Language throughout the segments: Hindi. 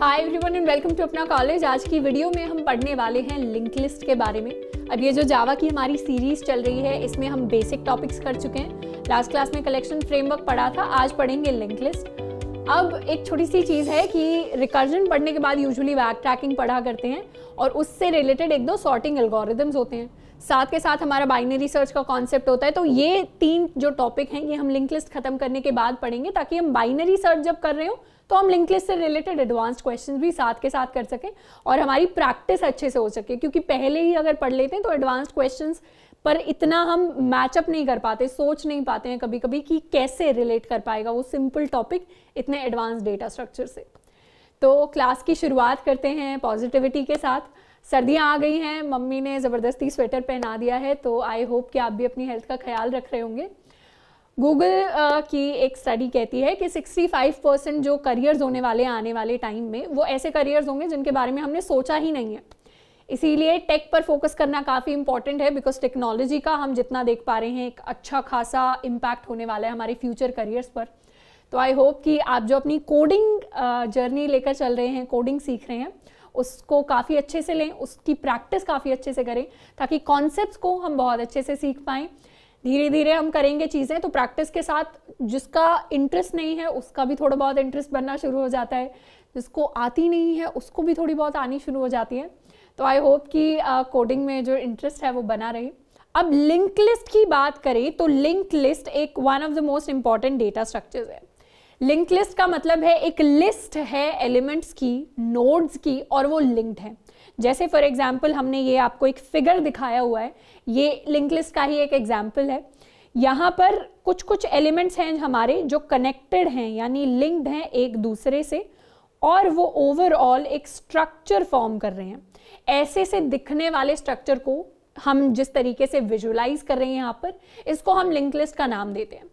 high everyone and welcome to Apna college आज की वीडियो में हम पढ़ने वाले हैं लिंक लिस्ट के बारे में अब ये जो जावा की हमारी सीरीज चल रही है इसमें हम बेसिक टॉपिक्स कर चुके हैं लास्ट क्लास में कलेक्शन फ्रेमवर्क पढ़ा था आज पढ़ेंगे लिंक लिस्ट अब एक छोटी सी चीज़ है कि रिकर्जन पढ़ने के बाद यूजुअली बैक ट्रैकिंग पढ़ा करते हैं और उससे रिलेटेड एक दो सॉर्टिंग एल्गोरिदम्स होते हैं साथ के साथ हमारा बाइनरी सर्च का कॉन्सेप्ट होता है तो ये तीन जो टॉपिक हैं ये हम लिंक लिस्ट खत्म करने के बाद पढ़ेंगे ताकि हम बाइनरी सर्च जब कर रहे हो तो हम लिंक लिस्ट से रिलेटेड एडवांस क्वेश्चन भी साथ के साथ कर सकें और हमारी प्रैक्टिस अच्छे से हो सके क्योंकि पहले ही अगर पढ़ लेते हैं तो एडवांस क्वेश्चन पर इतना हम मैचअप नहीं कर पाते सोच नहीं पाते हैं कभी कभी कि कैसे रिलेट कर पाएगा वो सिंपल टॉपिक इतने एडवांस डेटा स्ट्रक्चर से तो क्लास की शुरुआत करते हैं पॉजिटिविटी के साथ सर्दियाँ आ गई हैं मम्मी ने ज़बरदस्ती स्वेटर पहना दिया है तो आई होप कि आप भी अपनी हेल्थ का ख्याल रख रहे होंगे गूगल uh, की एक स्टडी कहती है कि 65 परसेंट जो करियर्स होने वाले आने वाले टाइम में वो ऐसे करियर्स होंगे जिनके बारे में हमने सोचा ही नहीं है इसीलिए टेक पर फोकस करना काफ़ी इंपॉर्टेंट है बिकॉज टेक्नोलॉजी का हम जितना देख पा रहे हैं एक अच्छा खासा इम्पैक्ट होने वाला है हमारे फ्यूचर करियर्स पर तो आई होप कि आप जो अपनी कोडिंग जर्नी लेकर चल रहे हैं कोडिंग सीख रहे हैं उसको काफ़ी अच्छे से लें उसकी प्रैक्टिस काफ़ी अच्छे से करें ताकि कॉन्सेप्ट को हम बहुत अच्छे से सीख पाएँ धीरे धीरे हम करेंगे चीज़ें तो प्रैक्टिस के साथ जिसका इंटरेस्ट नहीं है उसका भी थोड़ा बहुत इंटरेस्ट बनना शुरू हो जाता है जिसको आती नहीं है उसको भी थोड़ी बहुत आनी शुरू हो जाती है तो आई होप कि कोडिंग में जो इंटरेस्ट है वो बना रहे अब लिंक लिस्ट की बात करें तो लिंक लिस्ट एक one of the most important data structures है लिंक लिस्ट का मतलब है एक लिस्ट है एलिमेंट्स की नोड्स की और वो लिंक्ड है जैसे फॉर एग्जाम्पल हमने ये आपको एक फिगर दिखाया हुआ है ये लिंक लिस्ट का ही एक एग्जाम्पल है यहाँ पर कुछ कुछ एलिमेंट्स हैं हमारे जो कनेक्टेड हैं यानी लिंक्ड हैं एक दूसरे से और वो ओवरऑल एक स्ट्रक्चर फॉर्म कर रहे हैं ऐसे से दिखने वाले स्ट्रक्चर को हम जिस तरीके से विजुलाइज कर रहे हैं यहाँ पर इसको हम लिंक लिस्ट का नाम देते हैं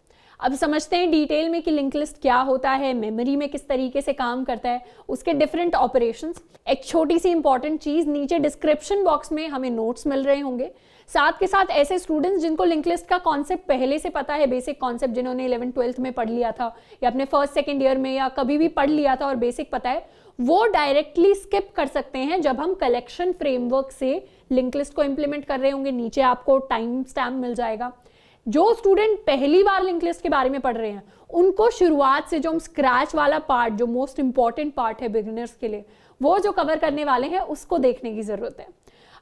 अब समझते हैं डिटेल में कि लिंक लिस्ट क्या होता है मेमोरी में किस तरीके से काम करता है उसके डिफरेंट ऑपरेशन एक छोटी सी इंपॉर्टेंट चीज़ नीचे डिस्क्रिप्शन बॉक्स में हमें नोट्स मिल रहे होंगे साथ के साथ ऐसे स्टूडेंट्स जिनको लिंक लिस्ट का कॉन्सेप्ट पहले से पता है बेसिक कॉन्सेप्ट जिन्होंने इलेवन ट्वेल्थ में पढ़ लिया था या अपने फर्स्ट सेकेंड ईयर में या कभी भी पढ़ लिया था और बेसिक पता है वो डायरेक्टली स्किप कर सकते हैं जब हम कलेक्शन फ्रेमवर्क से लिंक लिस्ट को इंप्लीमेंट कर रहे होंगे नीचे आपको टाइम स्टैम्प मिल जाएगा जो स्टूडेंट पहली बार लिंक लिस्ट के बारे में पढ़ रहे हैं उनको शुरुआत से जो हम स्क्रैच वाला पार्ट जो मोस्ट इंपॉर्टेंट पार्ट है बिगिनर्स के लिए वो जो कवर करने वाले हैं उसको देखने की ज़रूरत है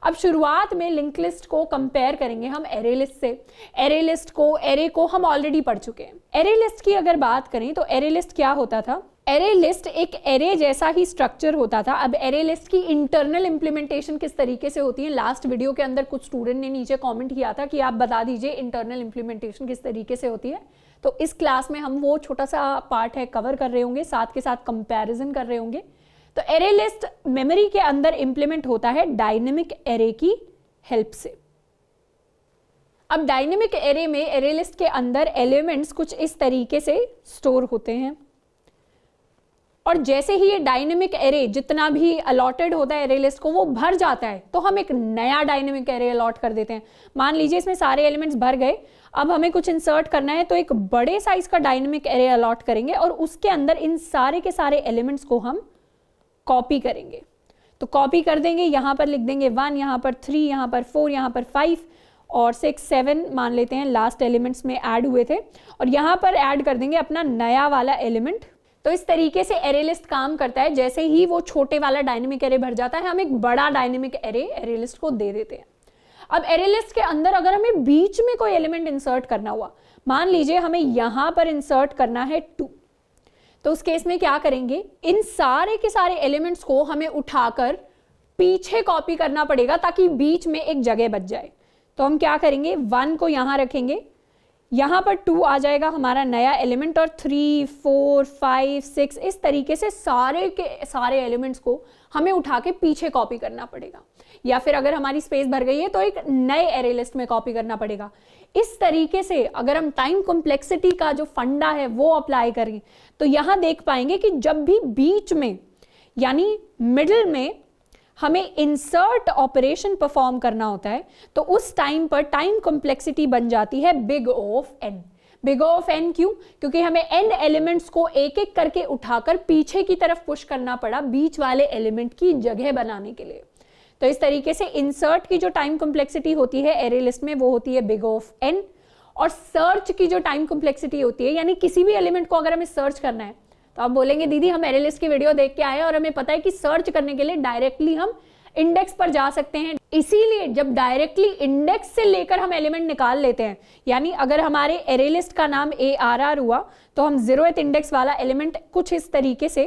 अब शुरुआत में लिंक लिस्ट को कंपेयर करेंगे हम एरे लिस्ट से एरे लिस्ट को एरे को हम ऑलरेडी पढ़ चुके हैं एरे लिस्ट की अगर बात करें तो एरे लिस्ट क्या होता था एरे लिस्ट एक एरे जैसा ही स्ट्रक्चर होता था अब एरे लिस्ट की इंटरनल इम्प्लीमेंटेशन किस तरीके से होती है लास्ट वीडियो के अंदर कुछ स्टूडेंट ने नीचे कमेंट किया था कि आप बता दीजिए इंटरनल इम्प्लीमेंटेशन किस तरीके से होती है तो इस क्लास में हम वो छोटा सा पार्ट है कवर कर रहे होंगे साथ के साथ कंपैरिजन कर रहे होंगे तो एरे लिस्ट मेमोरी के अंदर इंप्लीमेंट होता है डायनेमिक एरे की हेल्प से अब डायनेमिक एरे में एरे लिस्ट के अंदर एलिमेंट्स कुछ इस तरीके से स्टोर होते हैं और जैसे ही ये डायनेमिक एरे जितना भी अलॉटेड होता है एरे लिस्ट को वो भर जाता है तो हम एक नया डायनेमिक एरे अलॉट कर देते हैं मान लीजिए इसमें सारे एलिमेंट्स भर गए अब हमें कुछ इंसर्ट करना है तो एक बड़े साइज का डायनेमिक एरे अलॉट करेंगे और उसके अंदर इन सारे के सारे एलिमेंट्स को हम कॉपी करेंगे तो कॉपी कर देंगे यहाँ पर लिख देंगे वन यहाँ पर थ्री यहाँ पर फोर यहाँ पर फाइव और सिक्स सेवन मान लेते हैं लास्ट एलिमेंट्स में ऐड हुए थे और यहाँ पर ऐड कर देंगे अपना नया वाला एलिमेंट तो इस तरीके से एरे लिस्ट काम करता है जैसे ही वो छोटे वाला डायनेमिक एरे भर जाता है हम एक बड़ा डायनेमिक एरे एरे लिस्ट को दे देते हैं अब एरे लिस्ट के अंदर अगर हमें बीच में कोई एलिमेंट इंसर्ट करना हुआ मान लीजिए हमें यहाँ पर इंसर्ट करना है टू तो उस केस में क्या करेंगे इन सारे के सारे एलिमेंट्स को हमें उठाकर पीछे कॉपी करना पड़ेगा ताकि बीच में एक जगह बच जाए तो हम क्या करेंगे वन को यहां रखेंगे यहां पर टू आ जाएगा हमारा नया एलिमेंट और थ्री फोर फाइव सिक्स इस तरीके से सारे के सारे एलिमेंट्स को हमें उठा के पीछे कॉपी करना पड़ेगा या फिर अगर हमारी स्पेस भर गई है तो एक नए एरे लिस्ट में कॉपी करना पड़ेगा इस तरीके से अगर हम टाइम कॉम्प्लेक्सिटी का जो फंडा है वो अप्लाई करें तो यहां देख पाएंगे कि जब भी बीच में यानी मिडिल में हमें इंसर्ट ऑपरेशन परफॉर्म करना होता है तो उस टाइम पर टाइम कॉम्प्लेक्सिटी बन जाती है big of n big of n क्यों क्योंकि हमें एन एलिमेंट्स को एक एक करके उठाकर पीछे की तरफ पुश करना पड़ा बीच वाले एलिमेंट की जगह बनाने के लिए तो इस तरीके से इंसर्ट की जो टाइम कॉम्प्लेक्सिटी होती है एरे लिस्ट में वो होती है बिग ऑफ एन और सर्च की जो टाइम कॉम्प्लेक्सिटी होती है यानी किसी भी एलिमेंट को अगर हमें सर्च करना है तो आप बोलेंगे दीदी हम एरे लिस्ट की वीडियो देख के आए और हमें पता है कि सर्च करने के लिए डायरेक्टली हम इंडेक्स पर जा सकते हैं इसीलिए जब डायरेक्टली इंडेक्स से लेकर हम एलिमेंट निकाल लेते हैं यानी अगर हमारे एरे लिस्ट का नाम ए आर आर हुआ तो हम जीरो इंडेक्स वाला एलिमेंट कुछ इस तरीके से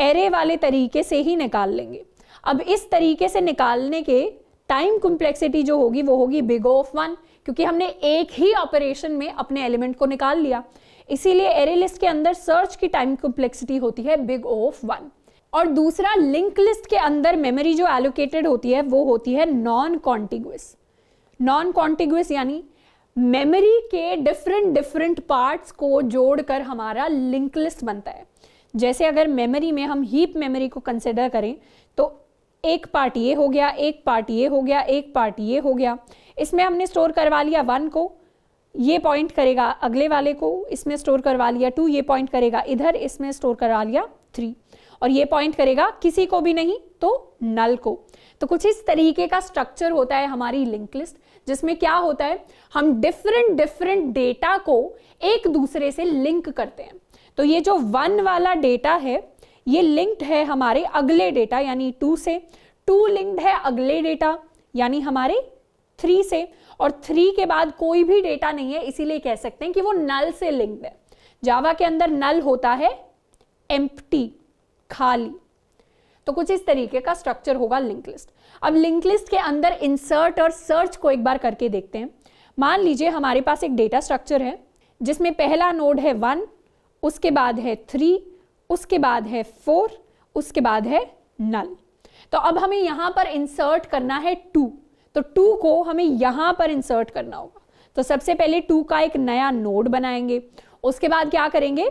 एरे वाले तरीके से ही निकाल लेंगे अब इस तरीके से निकालने के टाइम कॉम्प्लेक्सिटी जो होगी वो होगी बिग ऑफ वन क्योंकि हमने एक ही ऑपरेशन में अपने एलिमेंट को निकाल लिया इसीलिए एरे लिस्ट के अंदर सर्च की टाइम कॉम्प्लेक्सिटी होती है बिग ऑफ वन और दूसरा लिंक लिस्ट के अंदर मेमोरी जो एलोकेटेड होती है वो होती है नॉन कॉन्टिग्यूस नॉन कॉन्टिग्यूस यानी मेमोरी के डिफरेंट डिफरेंट पार्ट्स को जोड़कर हमारा लिंक लिस्ट बनता है जैसे अगर मेमोरी में हम हीप मेमोरी को कंसिडर करें एक पार्ट ये हो गया एक पार्ट ये हो गया एक पार्ट ये हो गया इसमें हमने स्टोर करवा लिया वन को ये पॉइंट करेगा अगले वाले को इसमें स्टोर करवा लिया टू ये पॉइंट करेगा इधर इसमें स्टोर करवा लिया थ्री और ये पॉइंट करेगा किसी को भी नहीं तो नल को तो कुछ इस तरीके का स्ट्रक्चर होता है हमारी लिंक लिस्ट जिसमें क्या होता है हम डिफरेंट डिफरेंट डेटा को एक दूसरे से लिंक करते हैं तो ये जो वन वाला डेटा है ये लिंक्ड है हमारे अगले डेटा यानी टू से टू लिंक्ड है अगले डेटा यानी हमारे थ्री से और थ्री के बाद कोई भी डेटा नहीं है इसीलिए कह सकते हैं कि वो नल से लिंक्ड है जावा के अंदर नल होता है एम्प्टी खाली तो कुछ इस तरीके का स्ट्रक्चर होगा लिंक लिस्ट अब लिंक लिस्ट के अंदर इंसर्ट और सर्च को एक बार करके देखते हैं मान लीजिए हमारे पास एक डेटा स्ट्रक्चर है जिसमें पहला नोड है वन उसके बाद है थ्री उसके बाद है फोर उसके बाद है नल तो अब हमें यहां पर इंसर्ट करना है टू तो टू को हमें यहां पर इंसर्ट करना होगा तो सबसे पहले टू का एक नया नोड बनाएंगे उसके बाद क्या करेंगे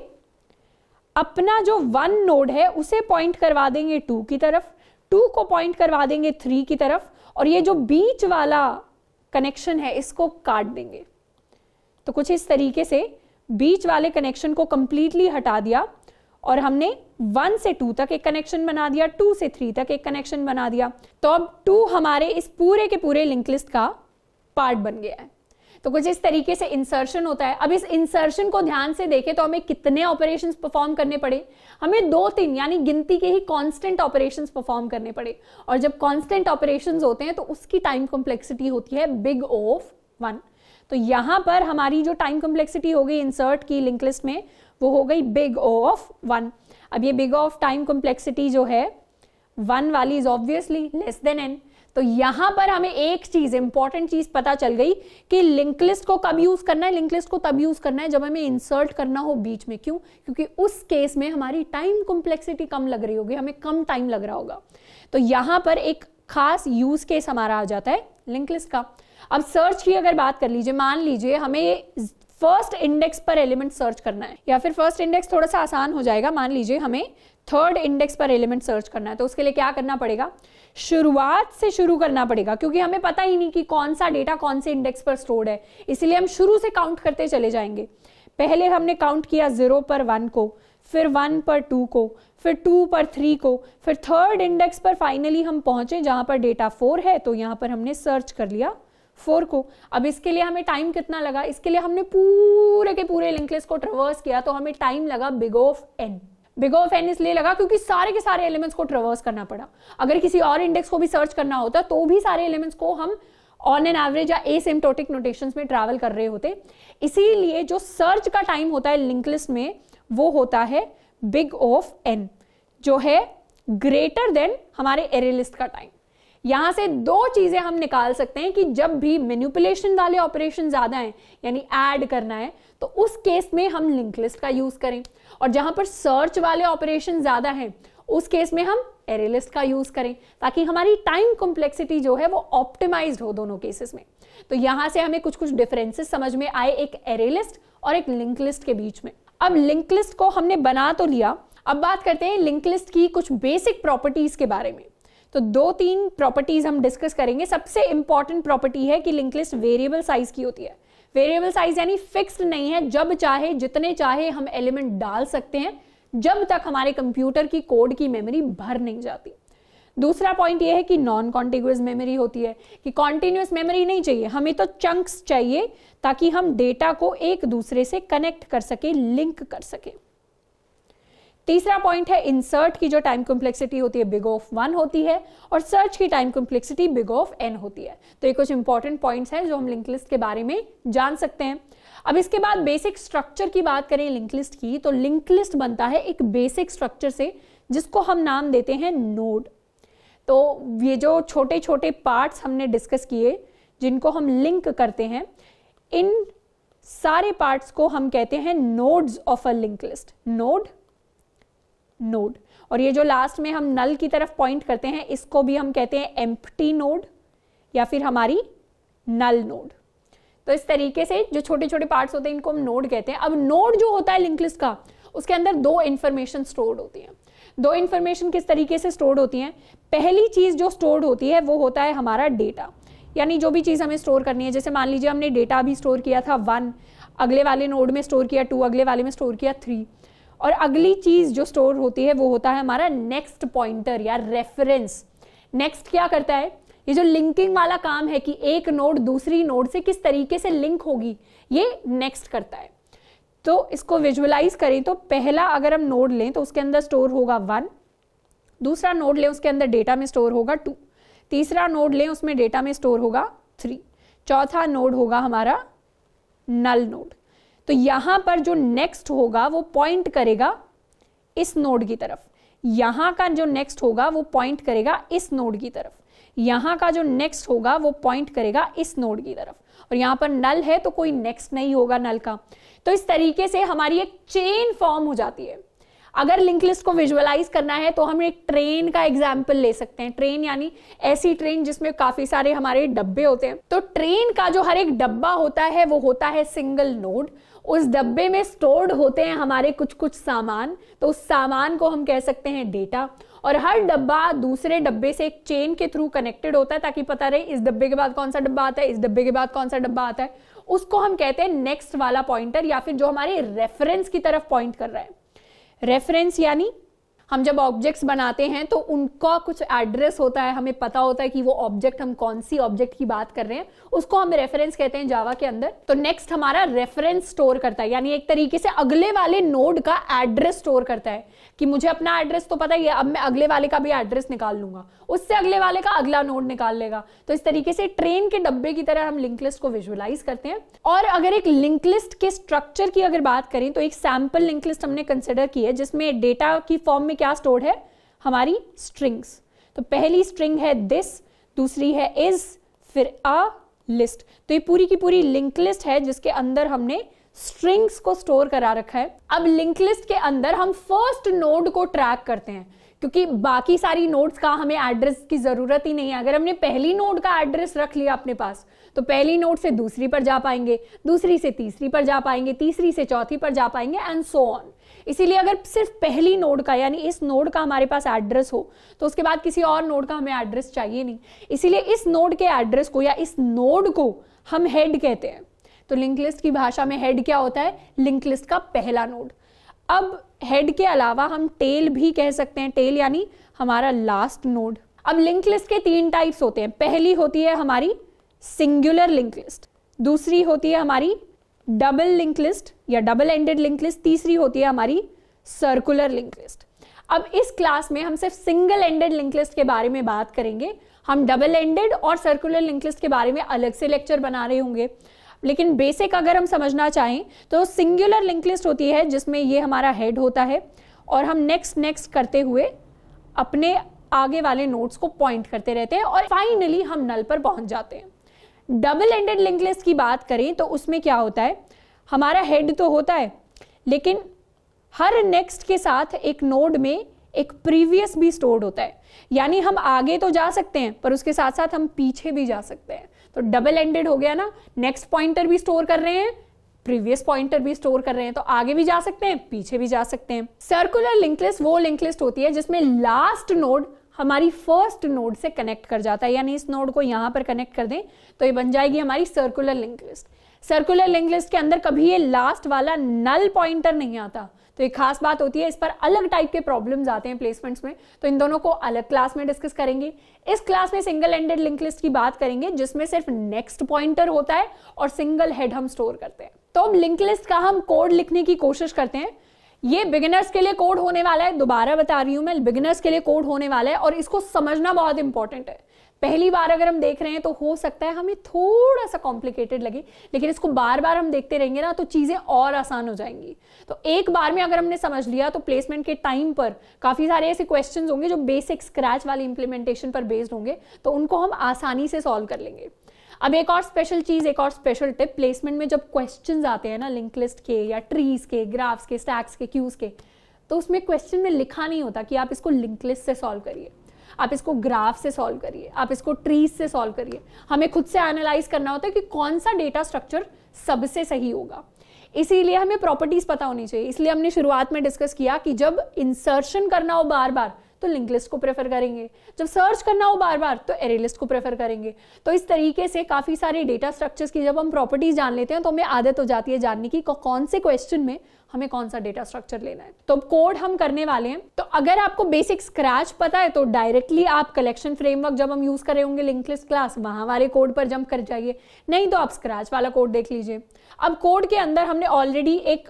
अपना जो वन नोड है उसे पॉइंट करवा देंगे टू की तरफ टू को पॉइंट करवा देंगे थ्री की तरफ और ये जो बीच वाला कनेक्शन है इसको काट देंगे तो कुछ इस तरीके से बीच वाले कनेक्शन को कंप्लीटली हटा दिया और हमने वन से टू तक एक कनेक्शन बना दिया टू से थ्री तक एक कनेक्शन बना दिया तो अब टू हमारे इस पूरे के पूरे लिंक लिस्ट का पार्ट बन गया है तो कुछ इस तरीके से इंसर्शन होता है अब इस इंसर्शन को ध्यान से देखें तो हमें कितने ऑपरेशंस परफॉर्म करने पड़े हमें दो तीन यानी गिनती के ही कांस्टेंट ऑपरेशंस परफॉर्म करने पड़े और जब कांस्टेंट ऑपरेशंस होते हैं तो उसकी टाइम कॉम्प्लेक्सिटी होती है बिग ऑफ वन तो यहां पर हमारी जो टाइम कॉम्प्लेक्सिटी हो गई इंसर्ट की लिंक लिस्ट में वो हो गई बिग ओ ऑफ वन अब ये बिग ऑफ टाइम कॉम्प्लेक्सिटी जो है वन वाली is obviously less than n तो यहां पर हमें एक चीज इंपॉर्टेंट चीज पता चल गई कि लिंक लिस्ट को कब यूज करना है लिंक लिस्ट को तब यूज करना है जब हमें इंसर्ट करना हो बीच में क्यों क्योंकि उस केस में हमारी टाइम कॉम्प्लेक्सिटी कम लग रही होगी हमें कम टाइम लग रहा होगा तो यहां पर एक खास यूज केस हमारा आ जाता है लिंक लिस्ट का अब सर्च की अगर बात कर लीजिए मान लीजिए हमें फर्स्ट इंडेक्स पर एलिमेंट सर्च करना है या फिर फर्स्ट इंडेक्स थोड़ा सा आसान हो जाएगा मान लीजिए हमें थर्ड इंडेक्स पर एलिमेंट सर्च करना है तो उसके लिए क्या करना पड़ेगा शुरुआत से शुरू करना पड़ेगा क्योंकि हमें पता ही नहीं कि कौन सा डेटा कौन से इंडेक्स पर स्टोर्ड है इसीलिए हम शुरू से काउंट करते चले जाएंगे पहले हमने काउंट किया जीरो पर वन को फिर वन पर टू को फिर टू पर थ्री को फिर थर्ड इंडेक्स पर फाइनली हम पहुंचे जहां पर डेटा फोर है तो यहां पर हमने सर्च कर लिया फोर को अब इसके लिए हमें टाइम कितना लगा इसके लिए हमने पूरे के पूरे लिंकलेस को ट्रवर्स किया तो हमें टाइम लगा big of n big of n इसलिए लगा क्योंकि सारे के सारे एलिमेंट्स को ट्रवर्स करना पड़ा अगर किसी और इंडेक्स को भी सर्च करना होता तो भी सारे एलिमेंट्स को हम ऑन एन एवरेज या ए सिमटोटिक नोटेशन में ट्रैवल कर रहे होते इसीलिए जो सर्च का टाइम होता है लिंक में वो होता है बिग ऑफ एन जो है ग्रेटर देन हमारे एरेलिस्ट का टाइम यहां से दो चीजें हम निकाल सकते हैं कि जब भी मेन्यूपुलेशन वाले ऑपरेशन ज्यादा हैं यानी ऐड करना है तो उस केस में हम लिंक लिस्ट का यूज करें और जहां पर सर्च वाले ऑपरेशन ज्यादा हैं उस केस में हम एरे लिस्ट का यूज करें ताकि हमारी टाइम कॉम्प्लेक्सिटी जो है वो ऑप्टिमाइज हो दोनों केसेस में तो यहां से हमें कुछ कुछ डिफरेंसेस समझ में आए एक एरे लिस्ट और एक लिंक लिस्ट के बीच में अब लिंक लिस्ट को हमने बना तो लिया अब बात करते हैं लिंक लिस्ट की कुछ बेसिक प्रॉपर्टीज के बारे में तो दो तीन प्रॉपर्टीज हम डिस्कस करेंगे सबसे इंपॉर्टेंट प्रॉपर्टी है कि लिंक लिस्ट वेरिएबल साइज की होती है वेरिएबल साइज यानी फिक्स्ड नहीं है जब चाहे जितने चाहे हम एलिमेंट डाल सकते हैं जब तक हमारे कंप्यूटर की कोड की मेमोरी भर नहीं जाती दूसरा पॉइंट यह है कि नॉन कॉन्टिग्यूस मेमोरी होती है कि कॉन्टिन्यूस मेमोरी नहीं चाहिए हमें तो चंक्स चाहिए ताकि हम डेटा को एक दूसरे से कनेक्ट कर सके लिंक कर सकें तीसरा पॉइंट है इंसर्ट की जो टाइम कॉम्प्लेक्सिटी होती है बिग ऑफ वन होती है और सर्च की time complexity big of n होती है तो ये कुछ इंपॉर्टेंट पॉइंट्स हैं जो हम लिंक लिस्ट के बारे में जान सकते हैं अब इसके बाद बेसिक स्ट्रक्चर की बात करें लिंक लिस्ट की तो लिंक लिस्ट बनता है एक बेसिक स्ट्रक्चर से जिसको हम नाम देते हैं नोड तो ये जो छोटे छोटे पार्ट्स हमने डिस्कस किए जिनको हम लिंक करते हैं इन सारे पार्ट्स को हम कहते हैं nodes of a link list node node और ये जो लास्ट में हम नल की तरफ पॉइंट करते हैं इसको भी हम कहते हैं एम्प्टी नोड या फिर हमारी नल नोड तो इस तरीके से जो छोटे छोटे पार्ट्स होते हैं इनको हम नोड कहते हैं अब नोड जो होता है लिंकलिस का उसके अंदर दो इन्फॉर्मेशन स्टोर्ड होती हैं दो इन्फॉर्मेशन किस तरीके से स्टोर्ड होती हैं पहली चीज़ जो स्टोर्ड होती है वो होता है हमारा डेटा यानी जो भी चीज़ हमें स्टोर करनी है जैसे मान लीजिए हमने डेटा भी स्टोर किया था वन अगले वाले नोड में स्टोर किया टू अगले वाले में स्टोर किया थ्री और अगली चीज जो स्टोर होती है वो होता है हमारा नेक्स्ट पॉइंटर या रेफरेंस नेक्स्ट क्या करता है ये जो लिंकिंग वाला काम है कि एक नोड दूसरी नोड से किस तरीके से लिंक होगी ये नेक्स्ट करता है तो इसको विजुअलाइज करें तो पहला अगर हम नोड लें तो उसके अंदर स्टोर होगा वन दूसरा नोड लें उसके अंदर डेटा में स्टोर होगा टू तीसरा नोड लें उसमें डेटा में स्टोर होगा थ्री चौथा नोड होगा हमारा नल नोड तो यहां पर जो नेक्स्ट होगा वो पॉइंट करेगा इस नोड की तरफ यहां का जो नेक्स्ट होगा वो पॉइंट करेगा इस नोड की तरफ यहां का जो नेक्स्ट होगा वो पॉइंट करेगा इस नोड की तरफ और यहां पर नल है तो कोई नेक्स्ट नहीं होगा नल का तो इस तरीके से हमारी एक चेन फॉर्म हो जाती है अगर लिंक लिस्ट को विजुअलाइज करना है तो हम एक ट्रेन का एग्जाम्पल ले सकते हैं ट्रेन यानी ऐसी ट्रेन जिसमें काफी सारे हमारे डब्बे होते हैं तो ट्रेन का जो हर एक डब्बा होता है वो होता है सिंगल नोड उस डब्बे में स्टोर्ड होते हैं हमारे कुछ कुछ सामान तो उस सामान को हम कह सकते हैं डेटा और हर डब्बा दूसरे डब्बे से एक चेन के थ्रू कनेक्टेड होता है ताकि पता रहे इस डब्बे के बाद कौन सा डब्बा आता है इस डब्बे के बाद कौन सा डब्बा आता है उसको हम कहते हैं नेक्स्ट वाला पॉइंटर या फिर जो हमारे रेफरेंस की तरफ पॉइंट कर रहा है रेफरेंस यानी हम जब ऑब्जेक्ट्स बनाते हैं तो उनका कुछ एड्रेस होता है हमें पता होता है कि वो ऑब्जेक्ट हम कौन सी ऑब्जेक्ट की बात कर रहे हैं उसको हम रेफरेंस कहते हैं जावा के अंदर तो नेक्स्ट हमारा रेफरेंस स्टोर करता है यानी एक तरीके से अगले वाले नोड का एड्रेस स्टोर करता है कि मुझे अपना एड्रेस तो पता ही है अब मैं अगले वाले का भी एड्रेस निकाल लूंगा उससे अगले वाले का अगला नोड निकाल लेगा तो इस तरीके से ट्रेन के डब्बे की तरह हम लिंक लिस्ट को विजुअलाइज करते हैं और अगर एक लिंक लिस्ट के स्ट्रक्चर की अगर बात करें तो एक सैम्पल लिंक लिस्ट हमने कंसिडर की है जिसमें डेटा की फॉर्म में क्या स्टोर्ड है हमारी स्ट्रिंग्स तो पहली स्ट्रिंग है दिस दूसरी है इज फिर अ लिस्ट तो ये पूरी की पूरी लिंक लिस्ट है जिसके अंदर हमने स्ट्रिंग्स को स्टोर करा रखा है अब लिंक लिस्ट के अंदर हम फर्स्ट नोड को ट्रैक करते हैं क्योंकि बाकी सारी नोड्स का हमें एड्रेस की ज़रूरत ही नहीं है अगर हमने पहली नोड का एड्रेस रख लिया अपने पास तो पहली नोड से दूसरी पर जा पाएंगे दूसरी से तीसरी पर जा पाएंगे तीसरी से चौथी पर जा पाएंगे एंड सो ऑन इसीलिए अगर सिर्फ पहली नोड का यानी इस नोड का हमारे पास एड्रेस हो तो उसके बाद किसी और नोड का हमें एड्रेस चाहिए नहीं इसीलिए इस नोड के एड्रेस को या इस नोड को हम हेड कहते हैं तो लिंक लिस्ट की भाषा में हेड क्या होता है लिंक लिस्ट का पहला नोड अब हेड के अलावा हम टेल भी कह सकते हैं टेल यानी हमारा लास्ट नोड अब लिंक लिस्ट के तीन टाइप्स होते हैं पहली होती है हमारी सिंगुलर लिंक लिस्ट दूसरी होती है हमारी डबल लिंक लिस्ट या डबल एंडेड लिंक लिस्ट तीसरी होती है हमारी सर्कुलर लिंक लिस्ट अब इस क्लास में हम सिर्फ सिंगल एंडेड लिंक लिस्ट के बारे में बात करेंगे हम डबल एंडेड और सर्कुलर लिंक लिस्ट के बारे में अलग से लेक्चर बना रहे होंगे लेकिन बेसिक अगर हम समझना चाहें तो सिंगुलर लिंक लिस्ट होती है जिसमें ये हमारा हेड होता है और हम नेक्स्ट नेक्स्ट करते हुए अपने आगे वाले नोट्स को पॉइंट करते रहते हैं और फाइनली हम नल पर पहुंच जाते हैं डबल एंडेड लिंक लिस्ट की बात करें तो उसमें क्या होता है हमारा हेड तो होता है लेकिन हर नेक्स्ट के साथ एक नोड में एक प्रीवियस भी स्टोर्ड होता है यानी हम आगे तो जा सकते हैं पर उसके साथ साथ हम पीछे भी जा सकते हैं तो डबल एंडेड हो गया ना नेक्स्ट पॉइंटर भी स्टोर कर रहे हैं प्रीवियस पॉइंटर भी स्टोर कर रहे हैं तो आगे भी जा सकते हैं पीछे भी जा सकते हैं सर्कुलर लिंक लिस्ट वो लिंक लिस्ट होती है जिसमें लास्ट नोड हमारी फर्स्ट नोड से कनेक्ट कर जाता है यानी इस नोड को यहाँ पर कनेक्ट कर दें तो ये बन जाएगी हमारी circular link list circular link list के अंदर कभी ये लास्ट वाला नल पॉइंटर नहीं आता तो एक खास बात होती है इस पर अलग टाइप के प्रॉब्लम्स आते हैं प्लेसमेंट्स में तो इन दोनों को अलग क्लास में डिस्कस करेंगे इस क्लास में सिंगल एंडेड लिंक लिस्ट की बात करेंगे जिसमें सिर्फ नेक्स्ट पॉइंटर होता है और सिंगल हेड हम स्टोर करते हैं तो अब लिंक लिस्ट का हम कोड लिखने की कोशिश करते हैं ये बिगिनर्स के लिए कोड होने वाला है दोबारा बता रही हूं मैं बिगिनर्स के लिए कोड होने वाला है और इसको समझना बहुत इंपॉर्टेंट है पहली बार अगर हम देख रहे हैं तो हो सकता है हमें थोड़ा सा कॉम्प्लिकेटेड लगे लेकिन इसको बार बार हम देखते रहेंगे ना तो चीज़ें और आसान हो जाएंगी तो एक बार में अगर हमने समझ लिया तो प्लेसमेंट के टाइम पर काफ़ी सारे ऐसे क्वेश्चन होंगे जो बेसिक स्क्रैच वाले इंप्लीमेंटेशन पर बेस्ड होंगे तो उनको हम आसानी से सॉल्व कर लेंगे अब एक और स्पेशल चीज़ एक और स्पेशल टिप प्लेसमेंट में जब क्वेश्चन आते हैं ना लिंक लिस्ट के या ट्रीज के ग्राफ्स के स्टैक्स के क्यूज़ के तो उसमें क्वेश्चन में लिखा नहीं होता कि आप इसको लिंक लिस्ट से सॉल्व करिए आप इसको ग्राफ से सॉल्व करिए आप इसको ट्रीज से सॉल्व करिए हमें खुद से एनालाइज करना होता है कि कौन सा डेटा स्ट्रक्चर सबसे सही होगा इसीलिए हमें प्रॉपर्टीज पता होनी चाहिए इसलिए हमने शुरुआत में डिस्कस किया कि जब इंसर्शन करना हो बार बार तो लिंक लिस्ट को प्रेफर करेंगे जब सर्च करना हो बार बार तो एरे लिस्ट को प्रेफर करेंगे तो इस तरीके से काफ़ी सारे डेटा स्ट्रक्चर्स की जब हम प्रॉपर्टीज जान लेते हैं तो हमें आदत हो जाती है जानने की कौन से क्वेश्चन में हमें कौन सा डेटा स्ट्रक्चर लेना है तो कोड हम करने वाले हैं तो अगर आपको बेसिक स्क्रैच पता है तो डायरेक्टली आप कलेक्शन फ्रेमवर्क जब हम यूज कर रहे होंगे लिंक लिस्ट क्लास वहां वाले कोड पर जंप कर जाइए नहीं तो आप स्क्रैच वाला कोड देख लीजिए अब कोड के अंदर हमने ऑलरेडी एक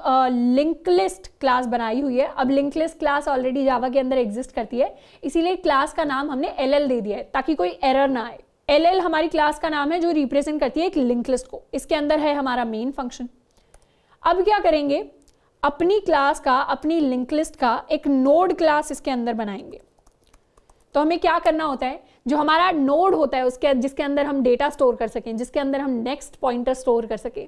लिंक लिस्ट क्लास बनाई हुई है अब link list class already Java के अंदर एग्जिस्ट करती है इसीलिए क्लास का नाम हमने एल दे दिया है ताकि कोई एरर ना आए एल एल हमारी क्लास का नाम है जो रिप्रेजेंट करती है एक लिंक लिस्ट को इसके अंदर है हमारा मेन फंक्शन अब क्या करेंगे अपनी क्लास का अपनी लिंक लिस्ट का एक नोड क्लास इसके अंदर बनाएंगे तो हमें क्या करना होता है जो हमारा नोड होता है उसके जिसके अंदर हम डेटा स्टोर कर सकें जिसके अंदर हम नेक्स्ट पॉइंटर स्टोर कर सकें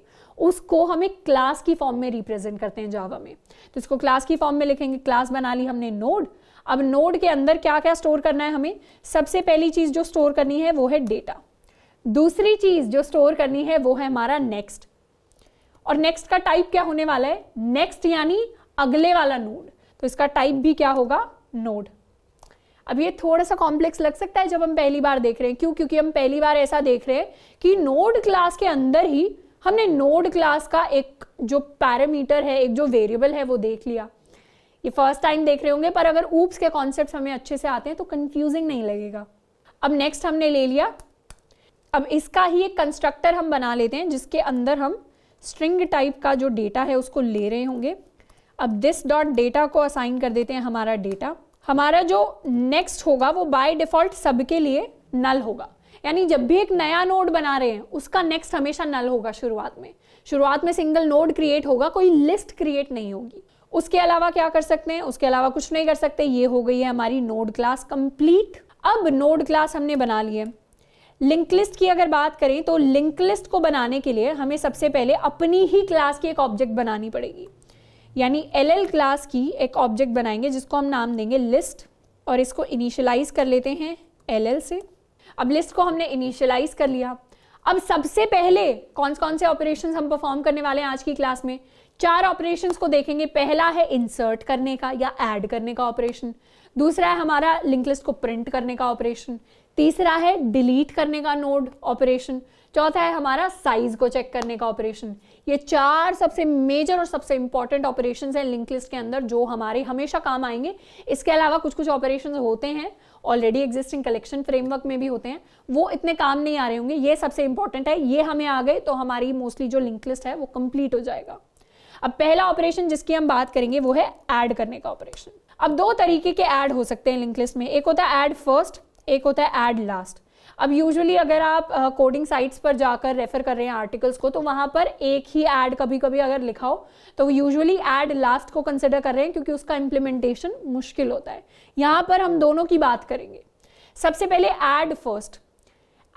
उसको हम एक क्लास की फॉर्म में रिप्रेजेंट करते हैं जावा में तो इसको क्लास की फॉर्म में लिखेंगे क्लास बना ली हमने नोड अब नोड के अंदर क्या क्या स्टोर करना है हमें सबसे पहली चीज़ जो स्टोर करनी है वो है डेटा दूसरी चीज़ जो स्टोर करनी है वो है हमारा नेक्स्ट और नेक्स्ट का टाइप क्या होने वाला है नेक्स्ट यानी अगले वाला नोड तो इसका टाइप भी क्या होगा नोड अब ये थोड़ा सा कॉम्प्लेक्स लग सकता है जब हम पहली बार देख रहे हैं क्यों क्योंकि हम पहली बार ऐसा देख रहे हैं कि नोड क्लास के अंदर ही हमने नोड क्लास का एक जो पैरामीटर है एक जो वेरिएबल है वो देख लिया ये फर्स्ट टाइम देख रहे होंगे पर अगर ऊप्स के कॉन्सेप्ट हमें अच्छे से आते हैं तो कंफ्यूजिंग नहीं लगेगा अब नेक्स्ट हमने ले लिया अब इसका ही एक कंस्ट्रक्टर हम बना लेते हैं जिसके अंदर हम स्ट्रिंग टाइप का जो डेटा है उसको ले रहे होंगे अब दिस डॉट डेटा को असाइन कर देते हैं हमारा डेटा हमारा जो नेक्स्ट होगा वो बाय डिफॉल्ट सबके लिए नल होगा यानी जब भी एक नया नोड बना रहे हैं उसका नेक्स्ट हमेशा नल होगा शुरुआत में शुरुआत में सिंगल नोड क्रिएट होगा कोई लिस्ट क्रिएट नहीं होगी उसके अलावा क्या कर सकते हैं उसके अलावा कुछ नहीं कर सकते ये हो गई है हमारी नोड क्लास कंप्लीट अब नोड क्लास हमने बना लिया है लिंक लिस्ट की अगर बात करें तो लिंक लिस्ट को बनाने के लिए हमें सबसे पहले अपनी ही क्लास की एक ऑब्जेक्ट बनानी पड़ेगी यानी एल एल क्लास की एक ऑब्जेक्ट बनाएंगे जिसको हम नाम देंगे लिस्ट और इसको इनिशियलाइज कर लेते हैं एल एल से अब लिस्ट को हमने इनिशियलाइज कर लिया अब सबसे पहले कौन कौन से ऑपरेशन हम परफॉर्म करने वाले हैं आज की क्लास में चार ऑपरेशन को देखेंगे पहला है इंसर्ट करने का या एड करने का ऑपरेशन दूसरा है हमारा लिंक लिस्ट को प्रिंट करने का ऑपरेशन तीसरा है डिलीट करने का नोड ऑपरेशन चौथा है हमारा साइज को चेक करने का ऑपरेशन ये चार सबसे मेजर और सबसे इंपॉर्टेंट ऑपरेशन हैं लिंक लिस्ट के अंदर जो हमारे हमेशा काम आएंगे इसके अलावा कुछ कुछ ऑपरेशन होते हैं ऑलरेडी एग्जिस्टिंग कलेक्शन फ्रेमवर्क में भी होते हैं वो इतने काम नहीं आ रहे होंगे ये सबसे इंपॉर्टेंट है ये हमें आ गए तो हमारी मोस्टली जो लिंक लिस्ट है वो कंप्लीट हो जाएगा अब पहला ऑपरेशन जिसकी हम बात करेंगे वो है एड करने का ऑपरेशन अब दो तरीके के एड हो सकते हैं लिंक लिस्ट में एक होता है एड फर्स्ट एक होता है एड लास्ट अब यूजुअली अगर आप कोडिंग uh, साइट्स पर जाकर रेफर कर रहे हैं आर्टिकल्स को तो वहां पर एक ही एड कभी कभी अगर लिखा हो तो यूजुअली एड लास्ट को कंसिडर कर रहे हैं क्योंकि उसका इंप्लीमेंटेशन मुश्किल होता है यहां पर हम दोनों की बात करेंगे सबसे पहले एड फर्स्ट